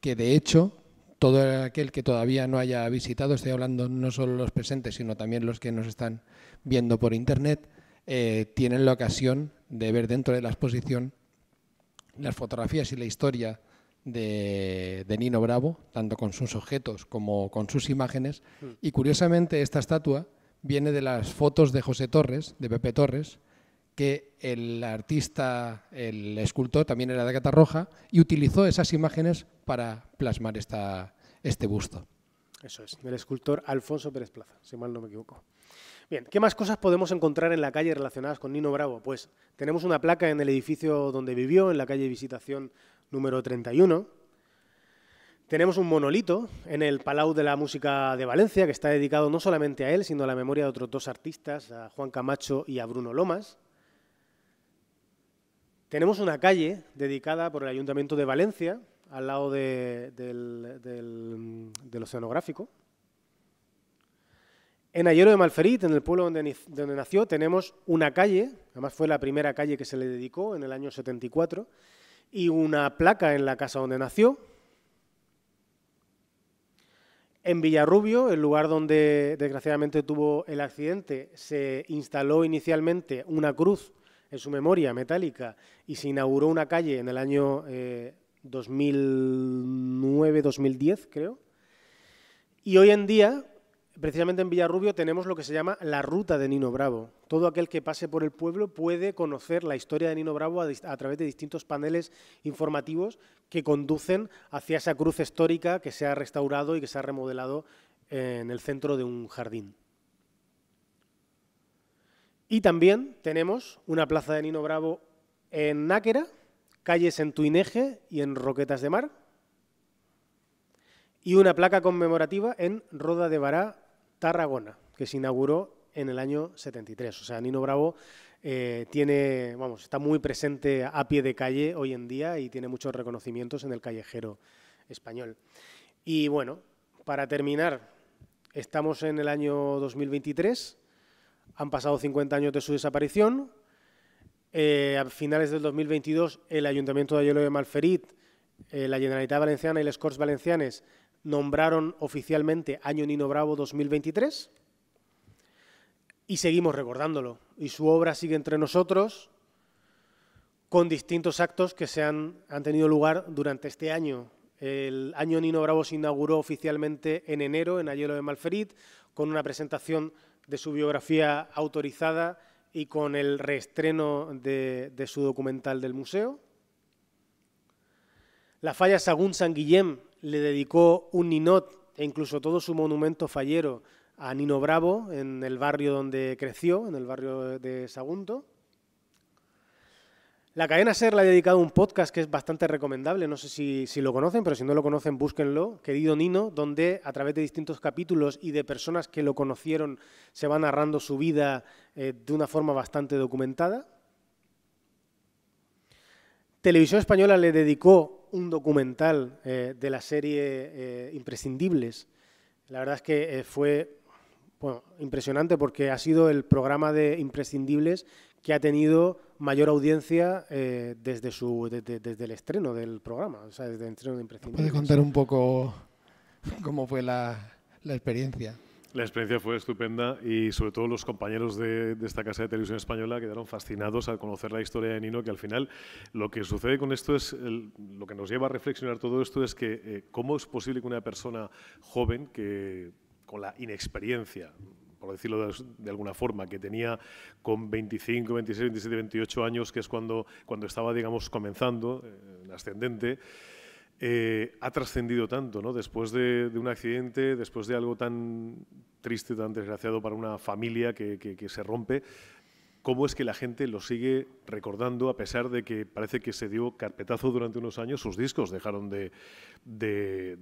que de hecho todo aquel que todavía no haya visitado, estoy hablando no solo los presentes, sino también los que nos están viendo por internet, eh, tienen la ocasión de ver dentro de la exposición las fotografías y la historia de, Nino Bravo, tanto con sus objetos como con sus imágenes. Mm. Y curiosamente esta estatua viene de las fotos de José Torres, de Pepe Torres, que el artista, el escultor, también era de Catarroja, y utilizó esas imágenes para plasmar esta, este busto. Eso es, el escultor Alfonso Pérez Plaza, si mal no me equivoco. Bien, ¿qué más cosas podemos encontrar en la calle relacionadas con Nino Bravo? Pues tenemos una placa en el edificio donde vivió, en la calle Visitación número 31. Tenemos un monolito en el Palau de la Música de Valencia, que está dedicado no solamente a él, sino a la memoria de otros dos artistas, a Juan Camacho y a Bruno Lomas. Tenemos una calle dedicada por el Ayuntamiento de Valencia, al lado del Oceanográfico, en Ayero de Malferit, en el pueblo donde, nació, tenemos una calle, además fue la primera calle que se le dedicó en el año 74, y una placa en la casa donde nació. En Villarrubio, el lugar donde desgraciadamente tuvo el accidente, se instaló inicialmente una cruz en su memoria metálica y se inauguró una calle en el año 2009-2010, eh, creo. Y hoy en día Precisamente en Villarrubio tenemos lo que se llama la ruta de Nino Bravo. Todo aquel que pase por el pueblo puede conocer la historia de Nino Bravo a, través de distintos paneles informativos que conducen hacia esa cruz histórica que se ha restaurado y que se ha remodelado en el centro de un jardín. Y también tenemos una plaza de Nino Bravo en Náquera, calles en Tuineje y en Roquetas de Mar, y una placa conmemorativa en Roda de Bará, Tarragona, que se inauguró en el año 73. O sea, Nino Bravo eh, tiene, vamos, está muy presente a pie de calle hoy en día y tiene muchos reconocimientos en el callejero español. Y bueno, para terminar, estamos en el año 2023, han pasado 50 años de su desaparición. Eh, a finales del 2022, el Ayuntamiento de Ayolo de Malferit, la Generalitat Valenciana y el Corts Valencianes nombraron oficialmente Año Nino Bravo 2023 y seguimos recordándolo. Y su obra sigue entre nosotros con distintos actos que se han, han tenido lugar durante este año. El año Nino Bravo se inauguró oficialmente en enero en Ayelo de Malferit con una presentación de su biografía autorizada y con el reestreno de, de su documental del museo. La falla Sagún San Guillem le dedicó un ninot e incluso todo su monumento fallero a Nino Bravo en el barrio donde creció, en el barrio de Sagunto. La cadena SER le ha dedicado un podcast que es bastante recomendable, no sé si, lo conocen, pero si no lo conocen, búsquenlo, Querido Nino, donde a través de distintos capítulos y de personas que lo conocieron se va narrando su vida eh, de una forma bastante documentada. Televisión Española le dedicó un documental eh, de la serie eh, Imprescindibles. La verdad es que eh, fue impresionante porque ha sido el programa de Imprescindibles que ha tenido mayor audiencia desde, su, desde el estreno del programa, o ¿Puedes contar un poco cómo fue la, la experiencia? La experiencia fue estupenda y sobre todo los compañeros de, esta casa de televisión española quedaron fascinados al conocer la historia de Nino, que al final lo que sucede con esto es, lo que nos lleva a reflexionar todo esto es que eh, cómo es posible que una persona joven que con la inexperiencia por decirlo de, alguna forma, que tenía con 25, 26, 27, 28 años, que es cuando, cuando estaba, digamos, comenzando eh, en ascendente, eh, ha trascendido tanto, ¿no? Después de, un accidente, después de algo tan triste, tan desgraciado para una familia que se rompe, cómo es que la gente lo sigue recordando a pesar de que parece que se dio carpetazo durante unos años, sus discos dejaron de,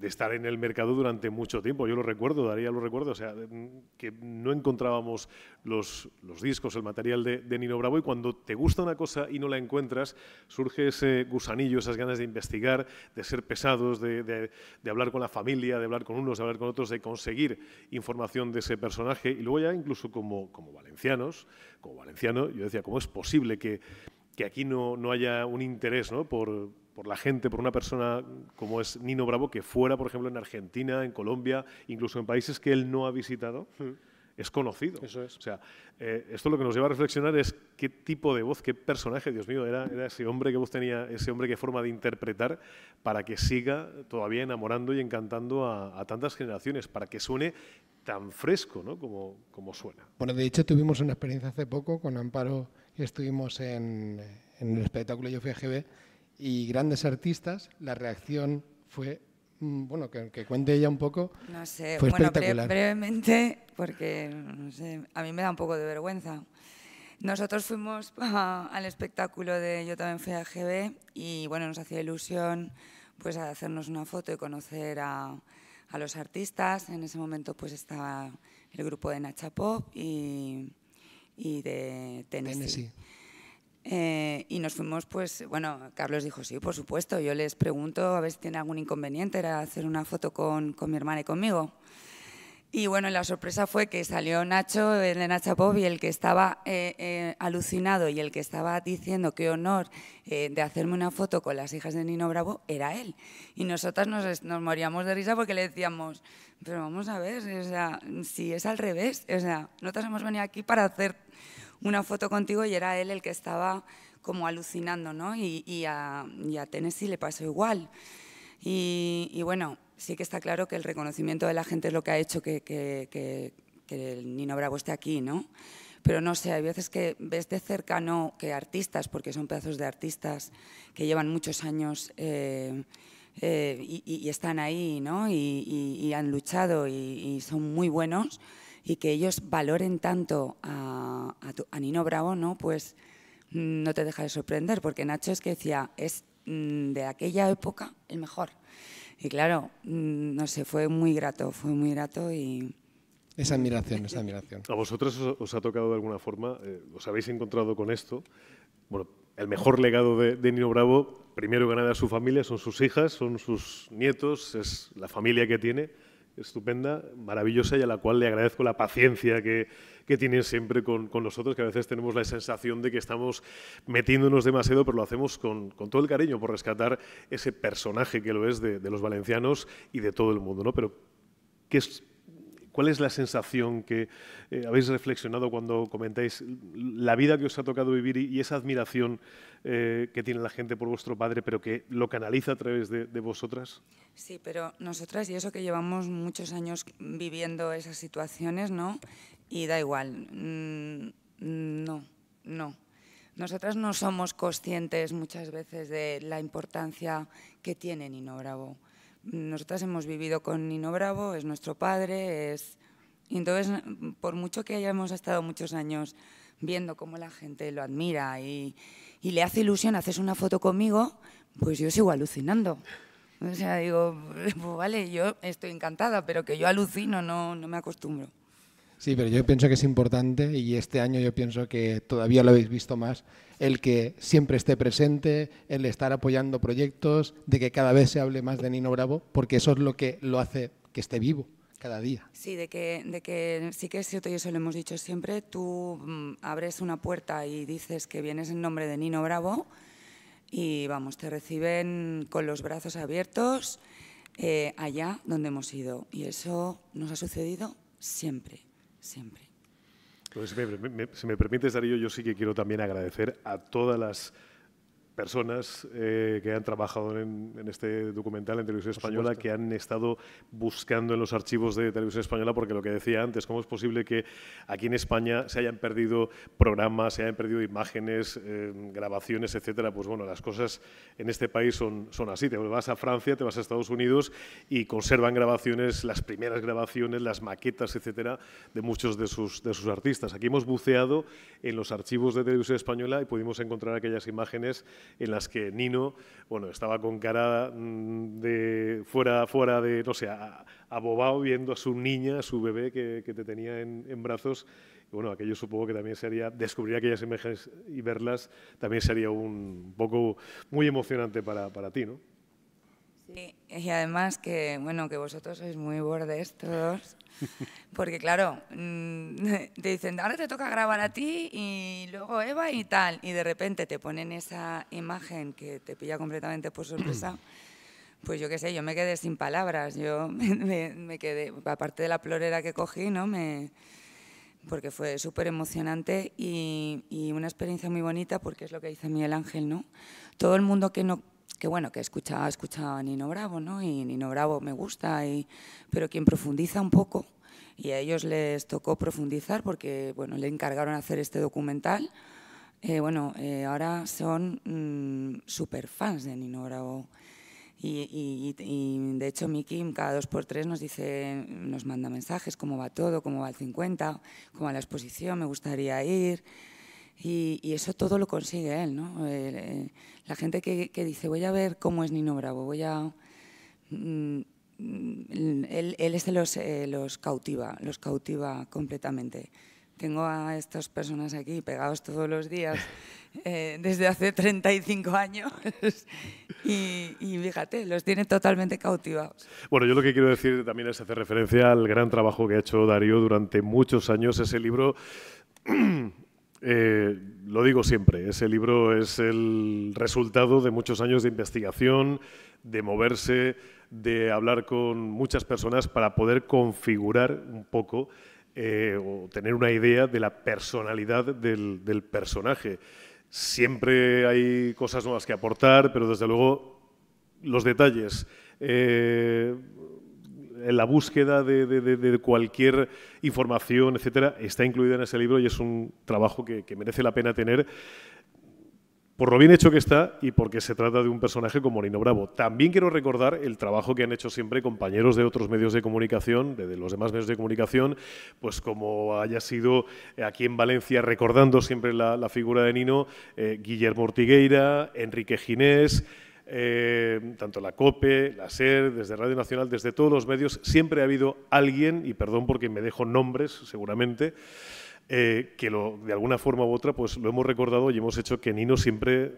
estar en el mercado durante mucho tiempo. Yo lo recuerdo, Daría lo recuerdo, o sea, mm, que no encontrábamos los, discos, el material de, Nino Bravo y cuando te gusta una cosa y no la encuentras, surge ese gusanillo, esas ganas de investigar, de ser pesados, de, hablar con la familia, de hablar con unos, de hablar con otros, de conseguir información de ese personaje y luego ya incluso como valencianos, como valenciano, yo decía, ¿cómo es posible que, que aquí no, haya un interés por, la gente, por una persona como es Nino Bravo, que fuera, por ejemplo, en Argentina, en Colombia, incluso en países que él no ha visitado? Hmm es conocido. Eso es. O sea, eh, esto lo que nos lleva a reflexionar es qué tipo de voz, qué personaje, Dios mío, era, ese hombre que voz tenía, ese hombre qué forma de interpretar para que siga todavía enamorando y encantando a, tantas generaciones, para que suene tan fresco como, como suena. Bueno, de hecho tuvimos una experiencia hace poco con Amparo, estuvimos en, en el espectáculo Yo fui a GB y grandes artistas, la reacción fue Mm, bueno, que, cuente ella un poco. No sé, bueno, espectacular. brevemente, porque a mí me da un poco de vergüenza. Nosotros fuimos al espectáculo de Yo también fui a GB y bueno, nos hacía ilusión pues hacernos una foto y conocer a, los artistas. En ese momento pues estaba el grupo de Nacha Pop y, de Tennessee. Eh, y nos fuimos, pues, bueno, Carlos dijo, sí, por supuesto, yo les pregunto a ver si tiene algún inconveniente, era hacer una foto con, con mi hermana y conmigo. Y bueno, la sorpresa fue que salió Nacho, de Nacha y el que estaba eh, eh, alucinado y el que estaba diciendo qué honor de hacerme una foto con las hijas de Nino Bravo, era él. Y nosotras nos, nos moríamos de risa porque le decíamos, pero vamos a ver, o sea, si es al revés, o sea, nosotras hemos venido aquí para hacer una foto contigo y era él el que estaba como alucinando, ¿no? Y, a, Tennessee le pasó igual. Y, bueno, sí que está claro que el reconocimiento de la gente es lo que ha hecho que, el Nino Bravo esté aquí, ¿no? pero no sé, hay veces que ves de cerca que artistas, porque son pedazos de artistas que llevan muchos años eh, eh, y, están ahí, ¿no? y han luchado y, son muy buenos, y que ellos valoren tanto a, Nino Bravo, ¿no? Pues mm, no te deja de sorprender, porque Nacho es que decía, es mm, de aquella época el mejor. Y claro, mm, no sé, fue muy grato, fue muy grato y... Esa admiración, esa admiración. ¿A vosotros os, ha tocado de alguna forma, eh, os habéis encontrado con esto? Bueno, el mejor legado de, Nino Bravo, primero que nada su familia, son sus hijas, son sus nietos, es la familia que tiene estupenda, maravillosa y a la cual le agradezco la paciencia que, que tienen siempre con, con, nosotros, que a veces tenemos la sensación de que estamos metiéndonos demasiado, pero lo hacemos con, todo el cariño por rescatar ese personaje que lo es de, los valencianos y de todo el mundo. ¿no? Pero, ¿qué es ¿Cuál es la sensación que eh, habéis reflexionado cuando comentáis la vida que os ha tocado vivir y, esa admiración eh, que tiene la gente por vuestro padre, pero que lo canaliza a través de, vosotras? Sí, pero nosotras y eso que llevamos muchos años viviendo esas situaciones, ¿no? Y da igual. Mm, no, no. Nosotras no somos conscientes muchas veces de la importancia que tiene Nino Bravo nosotras hemos vivido con Nino Bravo, es nuestro padre, es... Y entonces, por mucho que hayamos estado muchos años viendo cómo la gente lo admira y, y le hace ilusión, haces una foto conmigo, pues yo sigo alucinando. O sea, digo, pues vale, yo estoy encantada, pero que yo alucino, no, no me acostumbro. Sí, pero yo pienso que es importante y este año yo pienso que todavía lo habéis visto más el que siempre esté presente, el estar apoyando proyectos, de que cada vez se hable más de Nino Bravo, porque eso es lo que lo hace que esté vivo cada día. Sí, de que, de que sí que es cierto y eso lo hemos dicho siempre, tú mm, abres una puerta y dices que vienes en nombre de Nino Bravo y vamos, te reciben con los brazos abiertos eh, allá donde hemos ido y eso nos ha sucedido siempre, siempre. Pues si me, permite, si me yo sí que quiero también agradecer a todas las personas eh, que han trabajado en, este documental en Televisión Española, que han estado buscando en los archivos de Televisión Española, porque lo que decía antes, ¿cómo es posible que aquí en España se hayan perdido programas, se hayan perdido imágenes, eh, grabaciones, etcétera? Pues bueno, las cosas en este país son, son así. Te vas a Francia, te vas a Estados Unidos y conservan grabaciones, las primeras grabaciones, las maquetas, etcétera, de muchos de sus, de sus artistas. Aquí hemos buceado en los archivos de Televisión Española y pudimos encontrar aquellas imágenes en las que Nino bueno, estaba con cara mm, de fuera, fuera de, no sé, abobado viendo a su niña, a su bebé que, te tenía en, en brazos bueno, aquello supongo que también sería, descubrir aquellas imágenes y verlas también sería un poco muy emocionante para, para ti, ¿no? y además que, bueno, que vosotros sois muy bordes todos, porque claro, mm, te dicen, ahora te toca grabar a ti y luego Eva y tal, y de repente te ponen esa imagen que te pilla completamente por sorpresa. Pues yo qué sé, yo me quedé sin palabras, yo me, quedé, aparte de la plorera que cogí, ¿no? Me, porque fue súper emocionante y, una experiencia muy bonita porque es lo que dice Miguel Ángel, ¿no? Todo el mundo que no que bueno, que escucha, escucha a Nino Bravo, ¿no? Y Nino Bravo me gusta, y, pero quien profundiza un poco, y a ellos les tocó profundizar porque, bueno, le encargaron hacer este documental. Eh, bueno, eh, ahora son mm, súper fans de Nino Bravo. Y, de hecho, Miki cada dos por tres nos dice, nos manda mensajes, cómo va todo, cómo va el 50, cómo va la exposición, me gustaría ir. Y, eso todo lo consigue él, ¿no? Eh, la gente que, dice, voy a ver cómo es Nino Bravo, voy a... Mm, mm, él, este los, eh, los cautiva, los cautiva completamente. Tengo a estas personas aquí pegados todos los días eh, desde hace 35 años y, y, fíjate, los tiene totalmente cautivados. Bueno, yo lo que quiero decir también es hacer referencia al gran trabajo que ha hecho Darío durante muchos años. Ese libro Eh, lo digo siempre, ese libro es el resultado de muchos años de investigación, de moverse, de hablar con muchas personas para poder configurar un poco eh, o tener una idea de la personalidad del, personaje. Siempre hay cosas nuevas que aportar, pero desde luego los detalles. Eh, la búsqueda de, cualquier información, etcétera, está incluida en ese libro y es un trabajo que, merece la pena tener por lo bien hecho que está y porque se trata de un personaje como Nino Bravo. También quiero recordar el trabajo que han hecho siempre compañeros de otros medios de comunicación, de, los demás medios de comunicación, pues como haya sido eh, aquí en Valencia, recordando siempre la, figura de Nino, eh, Guillermo Ortigueira, Enrique Ginés. Eh, tanto la COPE, la SER, desde Radio Nacional, desde todos los medios, siempre ha habido alguien, y perdón porque me dejo nombres seguramente, eh, que de alguna forma u otra pues lo hemos recordado y hemos hecho que Nino siempre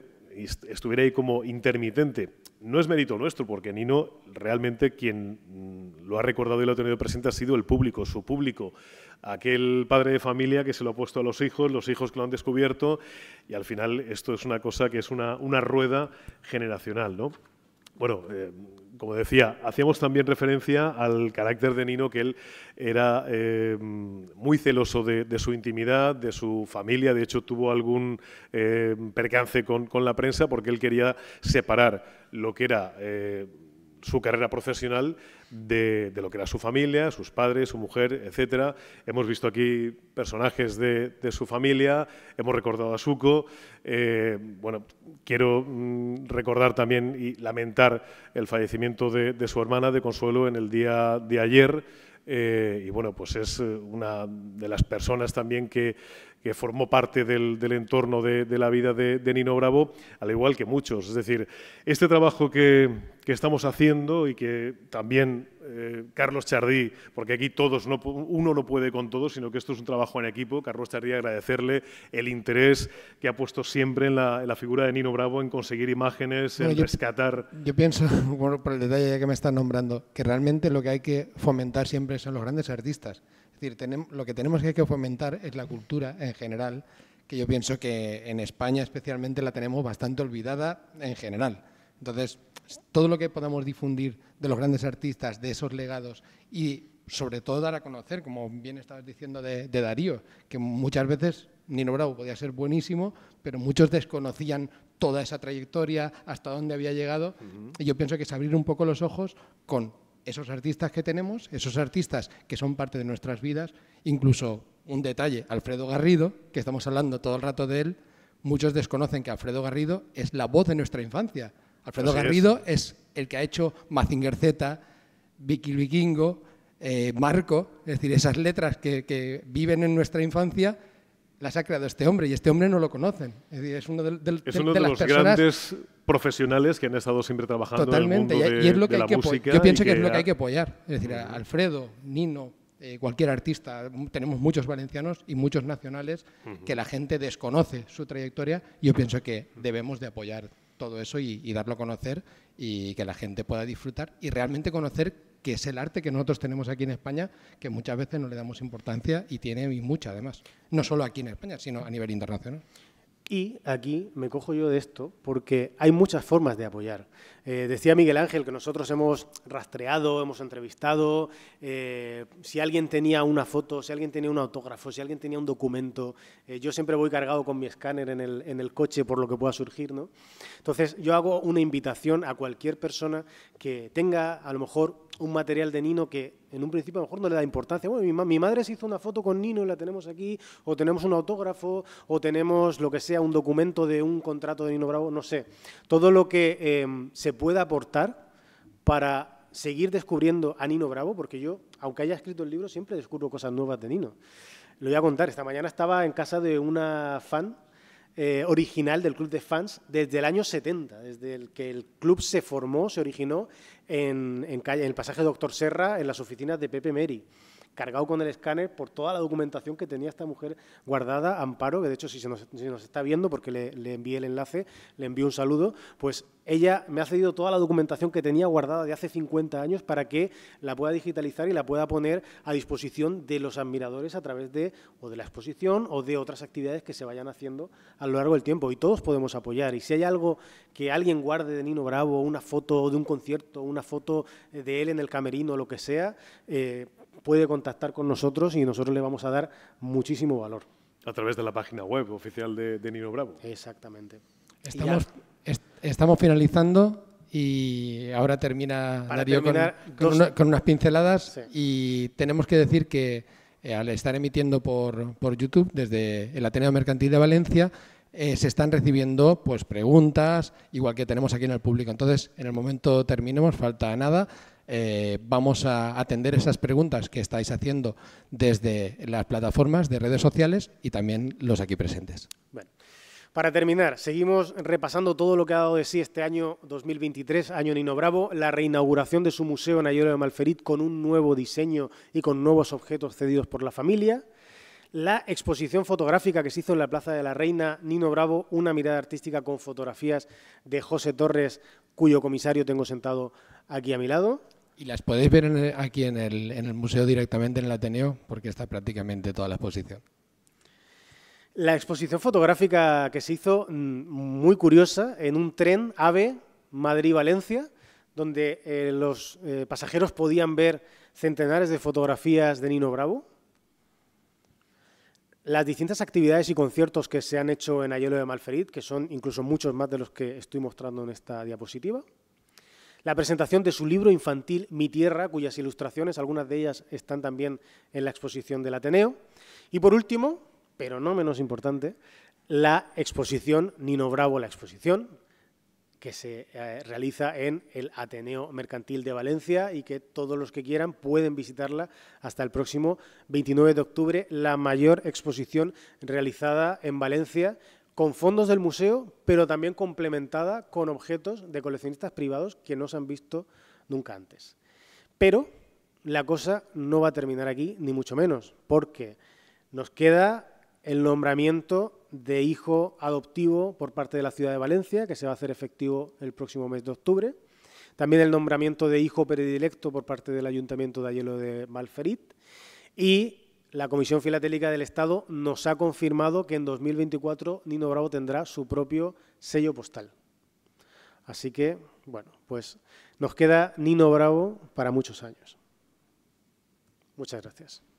estuviera ahí como intermitente. No es mérito nuestro, porque Nino realmente quien mm, lo ha recordado y lo ha tenido presente ha sido el público, su público, aquel padre de familia que se lo ha puesto a los hijos, los hijos que lo han descubierto y al final esto es una cosa que es una, rueda generacional, ¿no? Bueno, eh, como decía, hacíamos también referencia al carácter de Nino, que él era eh, muy celoso de, su intimidad, de su familia. De hecho, tuvo algún eh, percance con, la prensa porque él quería separar lo que era su carrera profesional de, lo que era su familia, sus padres, su mujer, etc. Hemos visto aquí personajes de, su familia, hemos recordado a Suco. Eh, bueno, quiero mm, recordar también y lamentar el fallecimiento de, su hermana, de Consuelo, en el día de ayer. Eh, y bueno, pues es eh, una de las personas también que que formó parte del, entorno de, la vida de, Nino Bravo, al igual que muchos. Es decir, este trabajo que, estamos haciendo y que también eh, Carlos Chardí, porque aquí todos, no, uno no puede con todos, sino que esto es un trabajo en equipo. Carlos Chardí, agradecerle el interés que ha puesto siempre en la, figura de Nino Bravo en conseguir imágenes, en rescatar. Yo pienso, bueno, por el detalle que me están nombrando, que realmente lo que hay que fomentar siempre son los grandes artistas lo que tenemos que fomentar es la cultura en general, que yo pienso que en España especialmente la tenemos bastante olvidada en general. Entonces, todo lo que podamos difundir de los grandes artistas, de esos legados y sobre todo dar a conocer, como bien estabas diciendo de, Darío, que muchas veces Nino Bravo podía ser buenísimo, pero muchos desconocían toda esa trayectoria, hasta dónde había llegado. Y yo pienso que es abrir un poco los ojos con esos artistas que tenemos, esos artistas que son parte de nuestras vidas, incluso un detalle, Alfredo Garrido, que estamos hablando todo el rato de él, muchos desconocen que Alfredo Garrido es la voz de nuestra infancia. Alfredo Garrido es. el que ha hecho Mazinger Z, Vicky Vikingo, eh, Marco, es decir, esas letras que viven en nuestra infancia las ha creado este hombre y este hombre no lo conocen. Es, uno de, los grandes profesionales que han estado siempre trabajando Totalmente, en el mundo de, y es lo que hay que Yo pienso que, es lo que hay que apoyar. Es decir, Alfredo, Nino, eh, cualquier artista, mm, tenemos muchos valencianos y muchos nacionales que la gente desconoce su trayectoria. Yo pienso que debemos de apoyar todo eso y, y darlo a conocer y que la gente pueda disfrutar y realmente conocer que es el arte que nosotros tenemos aquí en España, que muchas veces no le damos importancia y tiene mucha además. No solo aquí en España, sino a nivel internacional. Y aquí me cojo yo de esto porque hay muchas formas de apoyar. Eh, decía Miguel Ángel que nosotros hemos rastreado, hemos entrevistado, eh, si alguien tenía una foto, si alguien tenía un autógrafo, si alguien tenía un documento, eh, yo siempre voy cargado con mi escáner en el, coche por lo que pueda surgir. ¿no? Entonces yo hago una invitación a cualquier persona que tenga a lo mejor un material de Nino que en un principio a lo mejor no le da importancia. Bueno, mi, madre se hizo una foto con Nino y la tenemos aquí, o tenemos un autógrafo, o tenemos lo que sea, un documento de un contrato de Nino Bravo, no sé. Todo lo que em, se pueda aportar para seguir descubriendo a Nino Bravo, porque yo, aunque haya escrito el libro, siempre descubro cosas nuevas de Nino. Lo voy a contar, esta mañana estaba en casa de una fan eh, original del club de fans desde el año 70, desde el que el club se formó, se originó en, calle, en el pasaje Doctor Serra, en las oficinas de Pepe Meri cargado con el escáner por toda la documentación que tenía esta mujer guardada, Amparo, que de hecho si se nos, está viendo, porque le, envié el enlace, le envío un saludo, pues ella me ha cedido toda la documentación que tenía guardada de hace 50 años para que la pueda digitalizar y la pueda poner a disposición de los admiradores a través de o de la exposición o de otras actividades que se vayan haciendo a lo largo del tiempo. Y todos podemos apoyar. Y si hay algo que alguien guarde de Nino Bravo, una foto de un concierto, una foto de él en el camerino, lo que sea, eh, puede contactar con nosotros y nosotros le vamos a dar muchísimo valor. A través de la página web oficial de, Nino Bravo. Exactamente. Estamos, estamos finalizando y ahora termina con, unas pinceladas y tenemos que decir que eh, al estar emitiendo por, por, YouTube desde el Ateneo Mercantil de Valencia, eh, se están recibiendo pues preguntas, igual que tenemos aquí en el público. Entonces, en el momento terminemos, falta nada. Eh, vamos a atender esas preguntas que estáis haciendo desde las plataformas de redes sociales y también los aquí presentes. Para terminar, seguimos repasando todo lo que ha dado de sí este año 2023, año Nino Bravo, la reinauguración de su museo en Ayora de Malferit con un nuevo diseño y con nuevos objetos cedidos por la familia, la exposición fotográfica que se hizo en la Plaza de la Reina Nino Bravo, una mirada artística con fotografías de José Torres, cuyo comisario tengo sentado aquí a mi lado, y las podéis ver aquí en el, museo directamente en el Ateneo, porque está prácticamente toda la exposición. La exposición fotográfica que se hizo, mm, muy curiosa, en un tren AVE Madrid-Valencia, donde eh, los eh, pasajeros podían ver centenares de fotografías de Nino Bravo. Las distintas actividades y conciertos que se han hecho en Ayelo de Malferit, que son incluso muchos más de los que estoy mostrando en esta diapositiva la presentación de su libro infantil Mi Tierra, cuyas ilustraciones, algunas de ellas están también en la exposición del Ateneo. Y por último, pero no menos importante, la exposición Nino Bravo, la exposición que se eh, realiza en el Ateneo Mercantil de Valencia y que todos los que quieran pueden visitarla hasta el próximo 29 de octubre, la mayor exposición realizada en Valencia con fondos del museo, pero también complementada con objetos de coleccionistas privados que no se han visto nunca antes. Pero la cosa no va a terminar aquí, ni mucho menos, porque nos queda el nombramiento de hijo adoptivo por parte de la ciudad de Valencia, que se va a hacer efectivo el próximo mes de octubre. También el nombramiento de hijo predilecto por parte del Ayuntamiento de Ayelo de Malferit. Y la Comisión Filatélica del Estado nos ha confirmado que en 2024 Nino Bravo tendrá su propio sello postal. Así que, bueno, pues nos queda Nino Bravo para muchos años. Muchas gracias.